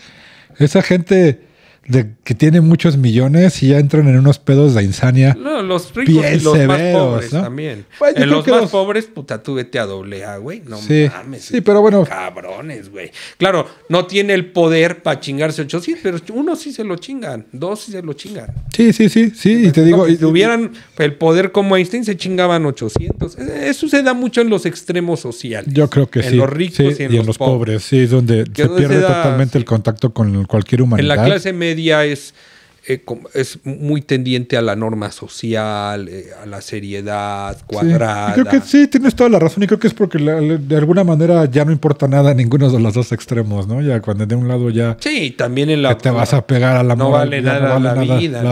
Esa gente de que tiene muchos millones y ya entran en unos pedos de insania. No, los ricos y los más pobres también. Pues en los más pobres, puta, tú vete a doble A, güey. No mames. Sí, pero bueno. Cabrones, güey. Claro, no tiene el poder para chingarse 800, pero uno sí se lo chingan. Dos sí se lo chingan. Sí, sí, sí. Sí, y te digo. Pues, si tuvieran el poder como Einstein, se chingaban 800. E, e, eso se da mucho en los extremos sociales. Yo creo que sí. En los ricos y en, los, pobres. Sí, es donde se pierde totalmente el contacto con cualquier humanidad. En la clase media media es eh, es muy tendiente a la norma social, eh, a la seriedad cuadrada. Sí, creo que sí, tienes toda la razón y creo que es porque de alguna manera ya no importa nada ninguno de los dos extremos, ¿no? Ya cuando de un lado ya... Sí, también en la... Te vas a pegar a la No vale nada la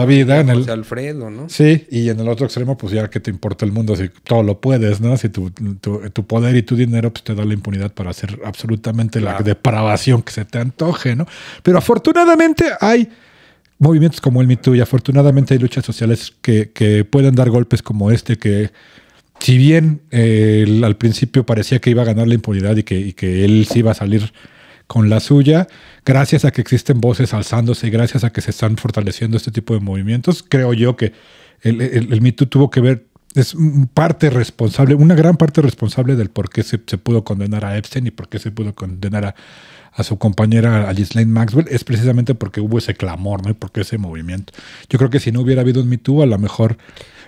vida. La Alfredo, ¿no? Sí, y en el otro extremo pues ya que te importa el mundo, si todo lo puedes, ¿no? Si tu, tu, poder y tu dinero pues te da la impunidad para hacer absolutamente la depravación que se te antoje, ¿no? Pero afortunadamente hay movimientos como el Me y afortunadamente hay luchas sociales que, que pueden dar golpes como este que si bien eh, al principio parecía que iba a ganar la impunidad y que, que, él sí iba a salir con la suya, gracias a que existen voces alzándose y gracias a que se están fortaleciendo este tipo de movimientos, creo yo que el, el, Me tuvo que ver, es parte responsable, una gran parte responsable del por qué se, se pudo condenar a Epstein y por qué se pudo condenar a, a su compañera, a Ghislaine Maxwell, es precisamente porque hubo ese clamor, ¿no? Y porque ese movimiento. Yo creo que si no hubiera habido un Me a lo mejor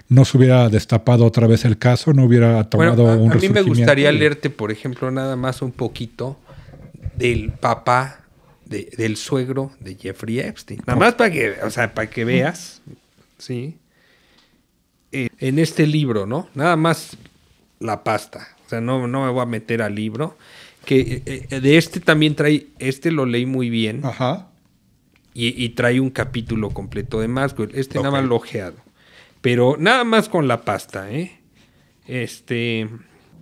no se hubiera destapado otra vez el caso, no hubiera tomado un a, A mí me gustaría leerte, por ejemplo, nada más un poquito del papá, del suegro de Jeffrey Epstein. Nada más para que, para que veas, ¿sí? Eh, en este libro, ¿no? Nada más la pasta. O sea, no, no me voy a meter al libro que eh, eh, de este también trae, este lo leí muy bien. Y, trae un capítulo completo de Maxwell. Este nada más Pero nada más con la pasta, ¿eh? Este.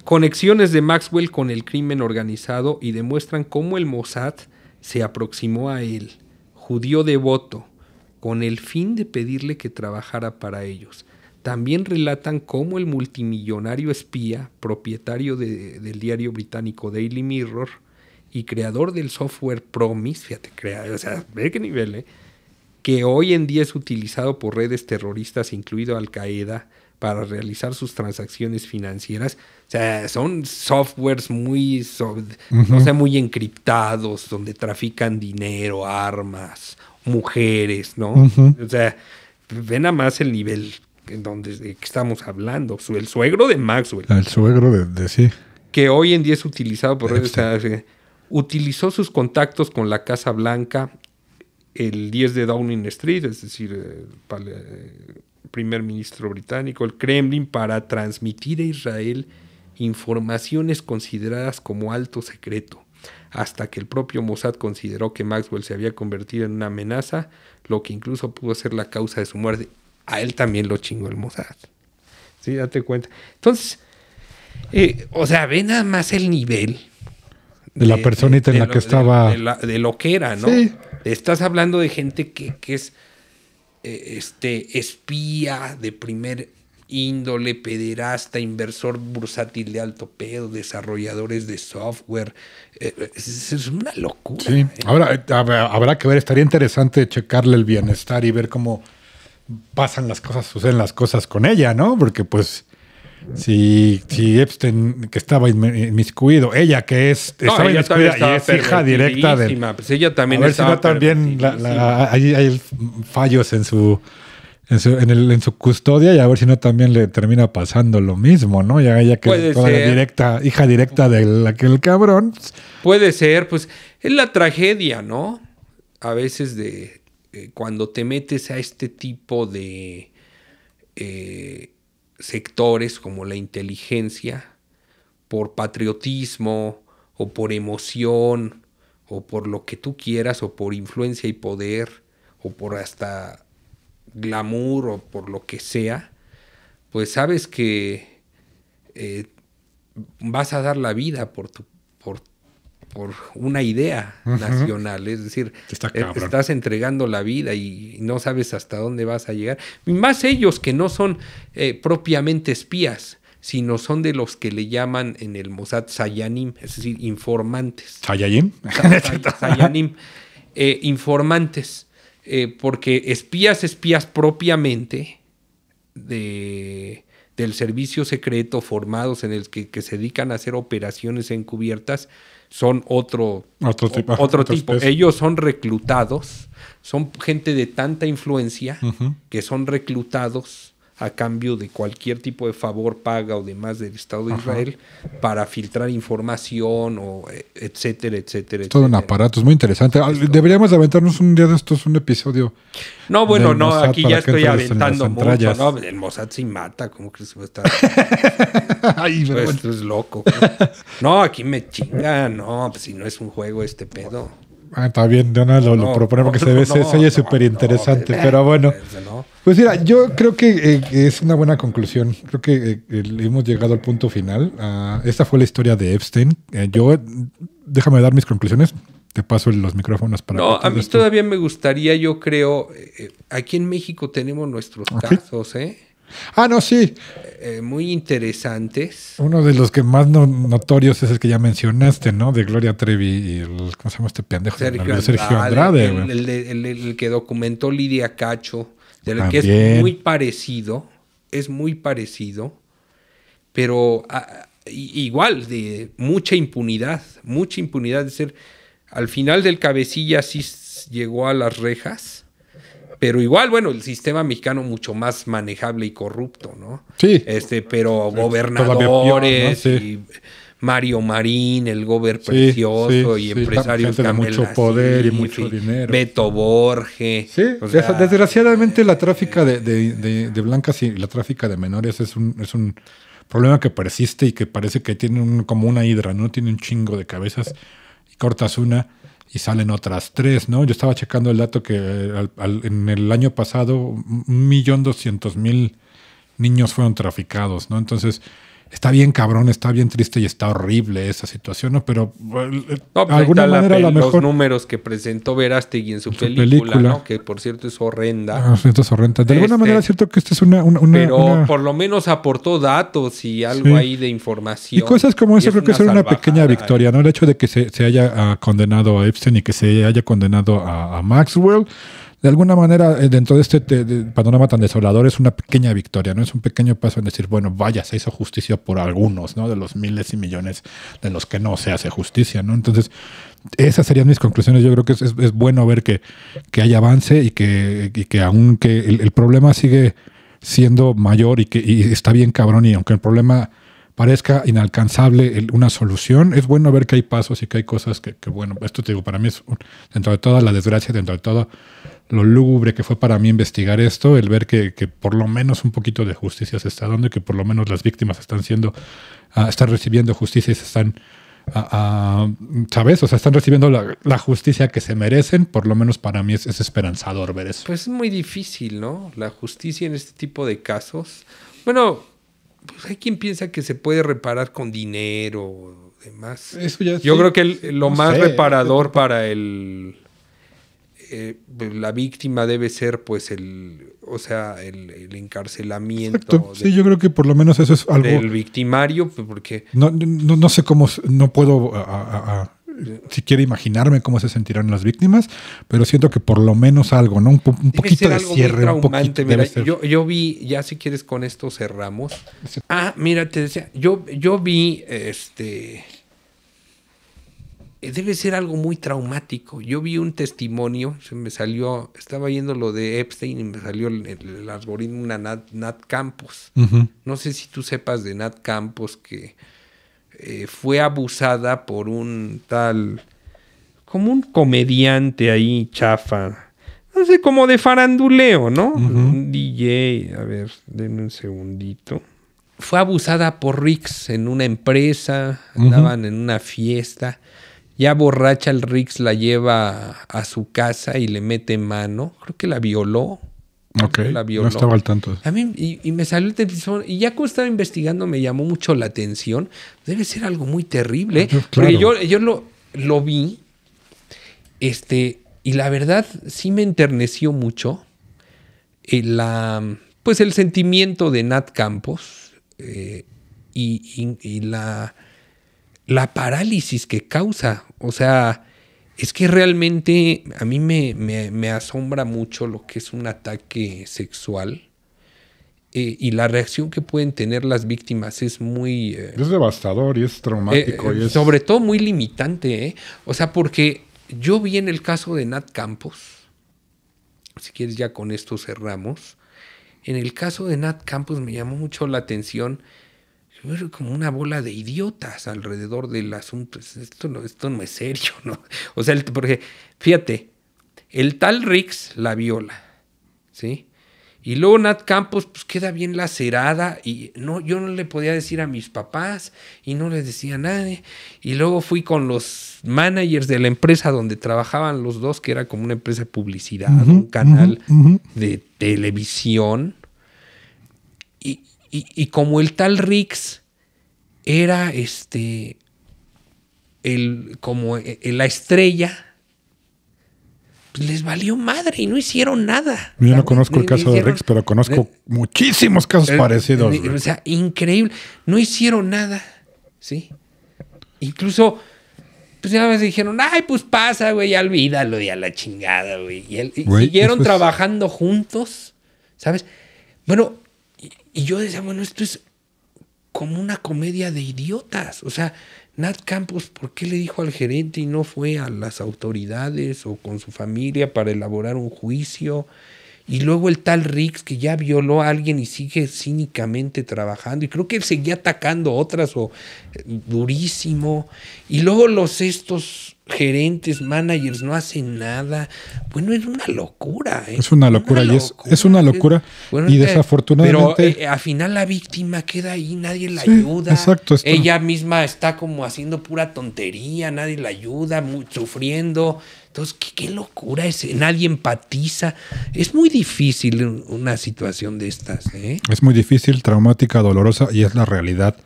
Conexiones de Maxwell con el crimen organizado y demuestran cómo el Mossad se aproximó a él, judío devoto, con el fin de pedirle que trabajara para ellos. También relatan cómo el multimillonario espía, propietario del diario británico Daily Mirror y creador del software Promise, fíjate, crea, o sea, ve qué nivel, eh? que hoy en día es utilizado por redes terroristas, incluido Al Qaeda, para realizar sus transacciones financieras. O sea, son softwares muy, muy encriptados, donde trafican dinero, armas, mujeres, ¿no? O sea, ven a más el nivel en donde estamos hablando, el suegro de Maxwell. El suegro de, sí. Que hoy en día es utilizado por este. eh, Utilizó sus contactos con la Casa Blanca el 10 de Downing Street, es decir, el eh, eh, primer ministro británico, el Kremlin, para transmitir a Israel informaciones consideradas como alto secreto hasta que el propio Mossad consideró que Maxwell se había convertido en una amenaza, lo que incluso pudo ser la causa de su muerte a él también lo chingó el Mozart. Sí, date cuenta. Entonces, eh, o sea, ve nada más el nivel. De, la personita en la que estaba. de, lo que era, ¿no? Sí. Estás hablando de gente que, que es eh, este espía de primer índole, pederasta, inversor bursátil de alto pedo, desarrolladores de software. Eh, es, una locura. Sí, ahora habrá que ver, estaría interesante checarle el bienestar y ver cómo pasan las cosas, suceden las cosas con ella, ¿no? Porque pues si, si Epstein, que estaba inmiscuido, ella que es, estaba inmiscuida y hija directa de... Pues ella también a ver si no también hay, fallos en su... En su, en, su custodia y a ver si no también le termina pasando lo mismo, ¿no? Ya ella que es toda directa, hija directa de aquel cabrón. Pues Puede ser, pues es la tragedia, ¿no? A veces de, eh, cuando te metes a este tipo de eh, sectores como la inteligencia, por patriotismo o por emoción o por lo que tú quieras o por influencia y poder o por hasta glamour o por lo que sea, pues sabes que eh, vas a dar la vida por tu por una idea nacional. Es decir, te eh, estás entregando la vida y no sabes hasta dónde vas a llegar. más ellos que no son eh, propiamente espías, sino son de los que le llaman en el Mossad Sayanim, es decir, informantes. ¿Sayanim? Sayanim. Eh, informantes. porque espías, espías propiamente de del servicio secreto formados en el que, se dedican a hacer operaciones encubiertas son otro, otro tipo. Ellos son reclutados, son gente de tanta influencia que son reclutados a cambio de cualquier tipo de favor, paga o demás del Estado de Israel para filtrar información o eh, etcétera, etcétera. todo un aparato, es muy interesante. Ah, deberíamos aventarnos un día de estos, un episodio. No, bueno, no, aquí ya estoy aventando mucho, ¿no? El Mossad se mata, ¿cómo crees que va a estar? Esto es loco. No, aquí me chinga, no, pues si no es un juego este pedo. Ah, está bien, dona lo, proponemos que se, ve, ese es súper interesante, pero bueno. Pues mira, yo creo que eh, es una buena conclusión. Creo que eh, hemos llegado al punto final. Ah, esta fue la historia de Epstein. Eh, yo, déjame dar mis conclusiones. Te paso los micrófonos para... No, a mí todavía me gustaría, yo creo, aquí en México tenemos nuestros casos, ¿eh? Ah, no, sí. muy interesantes. Uno de los que más notorios es el que ya mencionaste, ¿no? De Gloria Trevi y el, ¿cómo se llama este pendejo? Sergio, Sergio Andrade. el, que documentó Lidia Cacho de la que es muy parecido, es muy parecido, pero ah, igual de mucha impunidad, mucha impunidad de ser, al final del cabecilla sí llegó a las rejas. Pero igual, bueno, el sistema mexicano mucho más manejable y corrupto, ¿no? Sí. Este, pero gobernadores y Mario Marín, el gober precioso y empresario de mucho poder y mucho dinero. Beto Borges. Sí, desgraciadamente la tráfica de, blancas y la tráfica de menores es un, es un problema que persiste y que parece que tiene como una hidra, ¿no? Tiene un chingo de cabezas y cortas una y salen otras tres, ¿no? Yo estaba checando el dato que eh, en el año pasado un millón doscientos mil niños fueron traficados, ¿no? Entonces está bien cabrón, está bien triste y está horrible esa situación, ¿no? Pero de eh, pues, alguna manera la mejor... Los números que presentó Verástegui en su, película, Que por cierto es horrenda. Ah, es horrenda. De alguna este, manera es cierto que esta es una... pero por lo menos aportó datos y algo ahí de información. Y cosas como eso creo que es una pequeña eh. victoria, ¿no? El hecho de que se, se haya ah, condenado a Epstein y que se haya condenado a Maxwell de alguna manera, eh, dentro de este panorama tan desolador, es una pequeña victoria, ¿no? Es un pequeño paso en decir, bueno, vaya, se hizo justicia por algunos, ¿no? De los miles y millones de los que no se hace justicia, ¿no? Entonces, esas serían mis conclusiones. Yo creo que es, bueno ver que, que hay avance y que, y que aunque el, problema sigue siendo mayor y que está bien cabrón, y aunque el problema parezca inalcanzable una solución, es bueno ver que hay pasos y que hay cosas que, bueno, esto te digo, para mí es, dentro de toda la desgracia, dentro de todo lo lúgubre que fue para mí investigar esto, el ver que, por lo menos un poquito de justicia se está dando y que por lo menos las víctimas están siendo, ah, están recibiendo justicia y se están, ah, ah, ¿sabes? O sea, están recibiendo la, justicia que se merecen, por lo menos para mí es, esperanzador ver eso. Pues es muy difícil, ¿no? La justicia en este tipo de casos. Bueno, pues hay quien piensa que se puede reparar con dinero o demás. Eso Yo creo que lo más reparador para el eh, pues, la víctima debe ser pues el, o sea, el, encarcelamiento. sí, yo creo que por lo menos eso es algo... El victimario, pues, porque... No, no, no, sé cómo, no puedo a, a, siquiera imaginarme cómo se sentirán las víctimas, pero siento que por lo menos algo, ¿no? Un, poquito de cierre, un poquito. yo, yo, vi, ya si quieres con esto cerramos. Ah, mira, te decía, yo, yo vi este eh, debe ser algo muy traumático. Yo vi un testimonio, se me salió, estaba viendo lo de Epstein y me salió el, algoritmo una Nat, Campos. No sé si tú sepas de Nat Campos que eh, fue abusada por un tal, como un comediante ahí, chafa. No sé, como de faranduleo, ¿no? Un DJ, a ver, denme un segundito fue abusada por Rix en una empresa, andaban en una fiesta. Ya borracha el Rix la lleva a su casa y le mete mano. Creo que la violó. Ok, la violó. no estaba al tanto. A mí, y, me salió el y ya como estaba investigando me llamó mucho la atención. Debe ser algo muy terrible. Yo, ah, Porque yo, yo lo, lo vi, este, y la verdad sí me enterneció mucho el, eh, la, pues el sentimiento de Nat Campos eh, y, la, la parálisis que causa o sea, es que realmente a mí me, me, asombra mucho lo que es un ataque sexual. Eh, y la reacción que pueden tener las víctimas es muy... Eh, es devastador y es traumático. Eh, y es... Sobre todo muy limitante, O sea, porque yo vi en el caso de Nat Campos, si quieres ya con esto cerramos, en el caso de Nat Campos me llamó mucho la atención como una bola de idiotas alrededor del asunto. Esto no, esto no es serio, ¿no? O sea, porque fíjate, el tal Rix la viola, ¿sí? Y luego Nat Campos pues queda bien lacerada y no, yo no le podía decir a mis papás y no les decía a nadie. Y luego fui con los managers de la empresa donde trabajaban los dos, que era como una empresa de publicidad, un canal de televisión. Y, y, como el tal Rix era este, el, como eh, eh, la estrella, pues les valió madre y no hicieron nada. Yo no conozco el caso de Rix, pero conozco muchísimos casos eh, parecidos. o sea, increíble. No hicieron nada, ¿sí? Incluso, pues ya me dijeron, ay, pues pasa, güey, ya olvídalo, ya la chingada, güey. Y, siguieron trabajando juntos, ¿sabes? Bueno, y yo decía, bueno, esto es como una comedia de idiotas. O sea, Nat Campos, ¿por qué le dijo al gerente y no fue a las autoridades o con su familia para elaborar un juicio? Y luego el tal Rix que ya violó a alguien y sigue cínicamente trabajando. Y creo que él seguía atacando otras o durísimo. Y luego los estos gerentes, managers, no hacen nada. Bueno, es una locura. ¿eh? Es una locura, y una locura. y desafortunadamente. Pero eh, al final la víctima queda ahí, nadie la ayuda. Ella misma está como haciendo pura tontería, nadie la ayuda, sufriendo. Entonces, qué, locura es. Nadie empatiza. Es muy difícil una situación de estas. ¿eh? Es muy difícil, traumática, dolorosa y es la realidad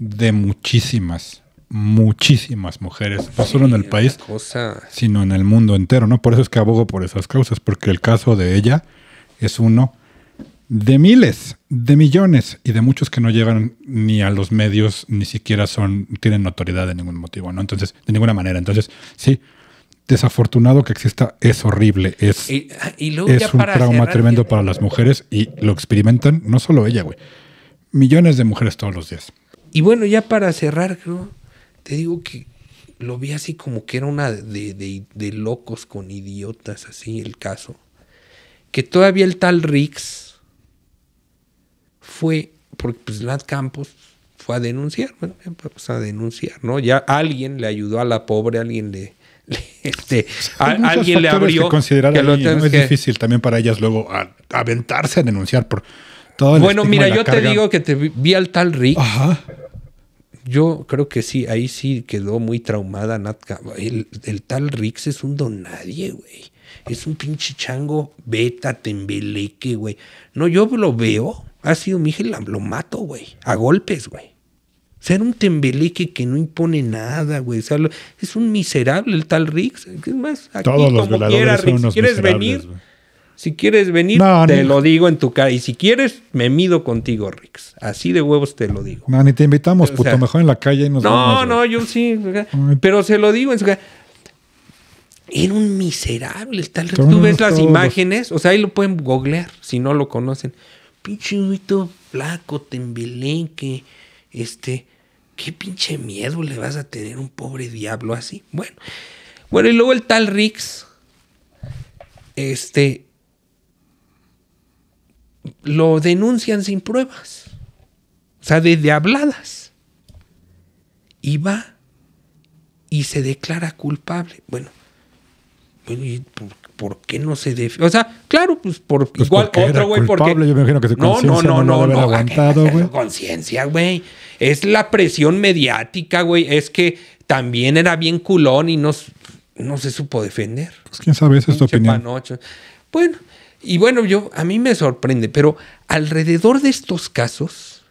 de muchísimas, muchísimas mujeres, no solo en el país, sino en el mundo entero, ¿no? Por eso es que abogo por esas causas, porque el caso de ella es uno de miles, de millones y de muchos que no llegan ni a los medios, ni siquiera son, tienen notoriedad de ningún motivo, ¿no? Entonces, de ninguna manera. Entonces, sí, desafortunado que exista es horrible. Es, es un trauma tremendo para las mujeres y lo experimentan no solo ella, güey. Millones de mujeres todos los días. Y bueno, ya para cerrar, te digo que lo vi así como que era una de, de locos con idiotas, así el caso. Que todavía el tal Rix fue, porque pues Lat Campos fue a denunciar, bueno, pues a denunciar, ¿no? Ya alguien le ayudó a la pobre, alguien le, este, alguien le abrió. Que Es difícil también para ellas luego aventarse a denunciar por todo Bueno, mira, yo te digo que te vi, al tal Rick. Yo creo que sí, ahí sí quedó muy traumada Natka. El, tal Rick es un don nadie, güey. Es un pinche chango beta, tembeleque, güey. No, yo lo veo. Ha sido mi hija lo mato, güey. A golpes, güey sea, era un tembeleque que no impone nada, güey. O sea, es un miserable el tal Rix. ¿Qué más? Aquí, Todos los como quiera, Rix, si quieres venir, si quieres venir, te lo digo en tu cara. Y si quieres, me mido contigo, Rix. Así de huevos te lo digo. No, ni te invitamos, puto. mejor en la calle nos No, no, yo sí. pero se lo digo en su cara. Era un miserable el tal Rix. Tú ves las imágenes, o sea, ahí lo pueden googlear si no lo conocen. Pinche flaco, tembeleque, este ¿Qué pinche miedo le vas a tener un pobre diablo así? Bueno, bueno, y luego el tal Rix, este, lo denuncian sin pruebas, o sea, de, habladas. Y va y se declara culpable. Bueno, bueno, ¿y ¿por qué no se defiende? O sea, claro, pues por pues igual porque otro güey porque yo me imagino que se no, no, no, no, no, no, aguantado, Conciencia, güey. Es la presión mediática, güey, es que también era bien culón y no, no se supo defender. Pues quién sabe, esa es tu opinión. Bueno, y bueno, yo a mí me sorprende, pero alrededor de estos casos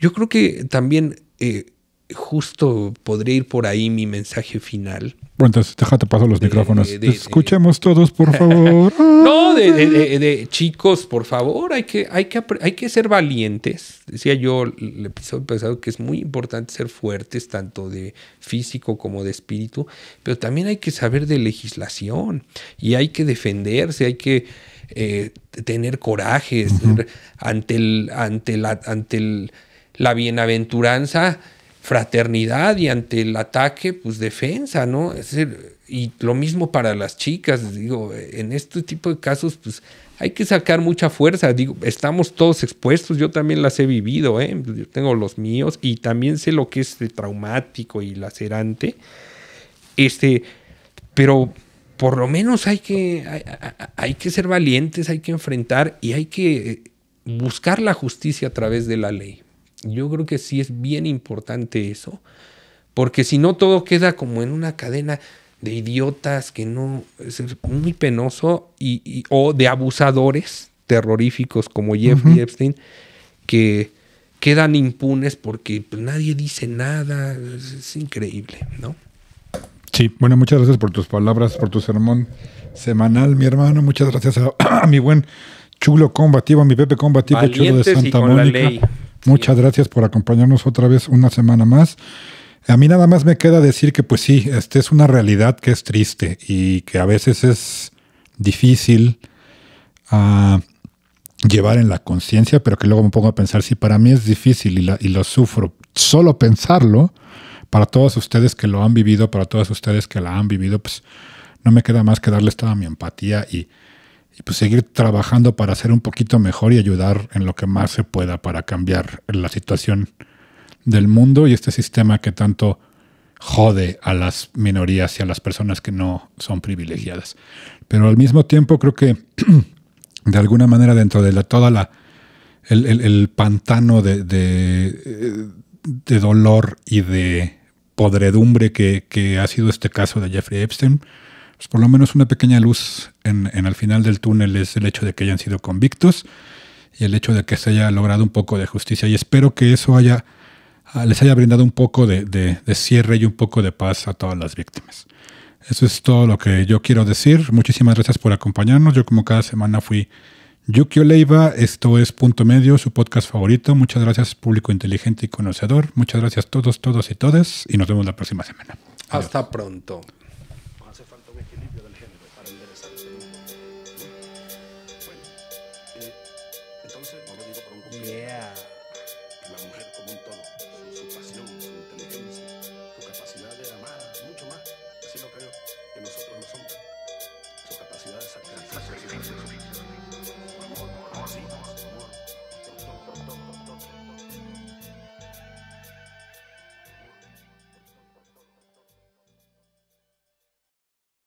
yo creo que también eh, justo podría ir por ahí mi mensaje final. Bueno, entonces déjate paso los micrófonos. Escuchemos todos, por favor. no, ah, de, chicos, por favor, hay que, hay, que, hay que ser valientes. Decía yo el episodio pasado que es muy importante ser fuertes, tanto de físico como de espíritu, pero también hay que saber de legislación y hay que defenderse, hay que eh, tener coraje ante, el, ante, la, ante la bienaventuranza fraternidad y ante el ataque, pues defensa, ¿no? Es y lo mismo para las chicas, digo, en este tipo de casos, pues hay que sacar mucha fuerza, digo, estamos todos expuestos, yo también las he vivido, ¿eh? yo tengo los míos y también sé lo que es traumático y lacerante, este, pero por lo menos hay que, hay que ser valientes, hay que enfrentar y hay que buscar la justicia a través de la ley. Yo creo que sí es bien importante eso, porque si no todo queda como en una cadena de idiotas que no es muy penoso y, o de abusadores terroríficos como Jeff Epstein que quedan impunes porque pues, nadie dice nada, es, increíble, ¿no? Sí, bueno, muchas gracias por tus palabras, por tu sermón semanal, mi hermano. Muchas gracias a, mi buen chulo combativo, a mi Pepe combativo, chulo de Santa y Muchas gracias por acompañarnos otra vez una semana más. A mí nada más me queda decir que pues sí, este es una realidad que es triste y que a veces es difícil ah, llevar en la conciencia, pero que luego me pongo a pensar, si sí, para mí es difícil y, y, lo sufro, solo pensarlo, para todos ustedes que lo han vivido, para todos ustedes que la han vivido, pues no me queda más que darles toda mi empatía y y pues seguir trabajando para ser un poquito mejor y ayudar en lo que más se pueda para cambiar la situación del mundo y este sistema que tanto jode a las minorías y a las personas que no son privilegiadas. Pero al mismo tiempo creo que de alguna manera dentro de toda la el, pantano eh, de, dolor y de podredumbre que, que ha sido este caso de Jeffrey Epstein, pues, por lo menos una pequeña luz en, el final del túnel es el hecho de que hayan sido convictos y el hecho de que se haya logrado un poco de justicia. Y espero que eso ah, les haya brindado un poco de, cierre y un poco de paz a todas las víctimas. Eso es todo lo que yo quiero decir. Muchísimas gracias por acompañarnos. Yo como cada semana fui Yuki Leiva. Esto es Punto Medio, su podcast favorito. Muchas gracias público inteligente y conocedor. Muchas gracias a todos, todos y todas. Y nos vemos la próxima semana. Hasta pronto.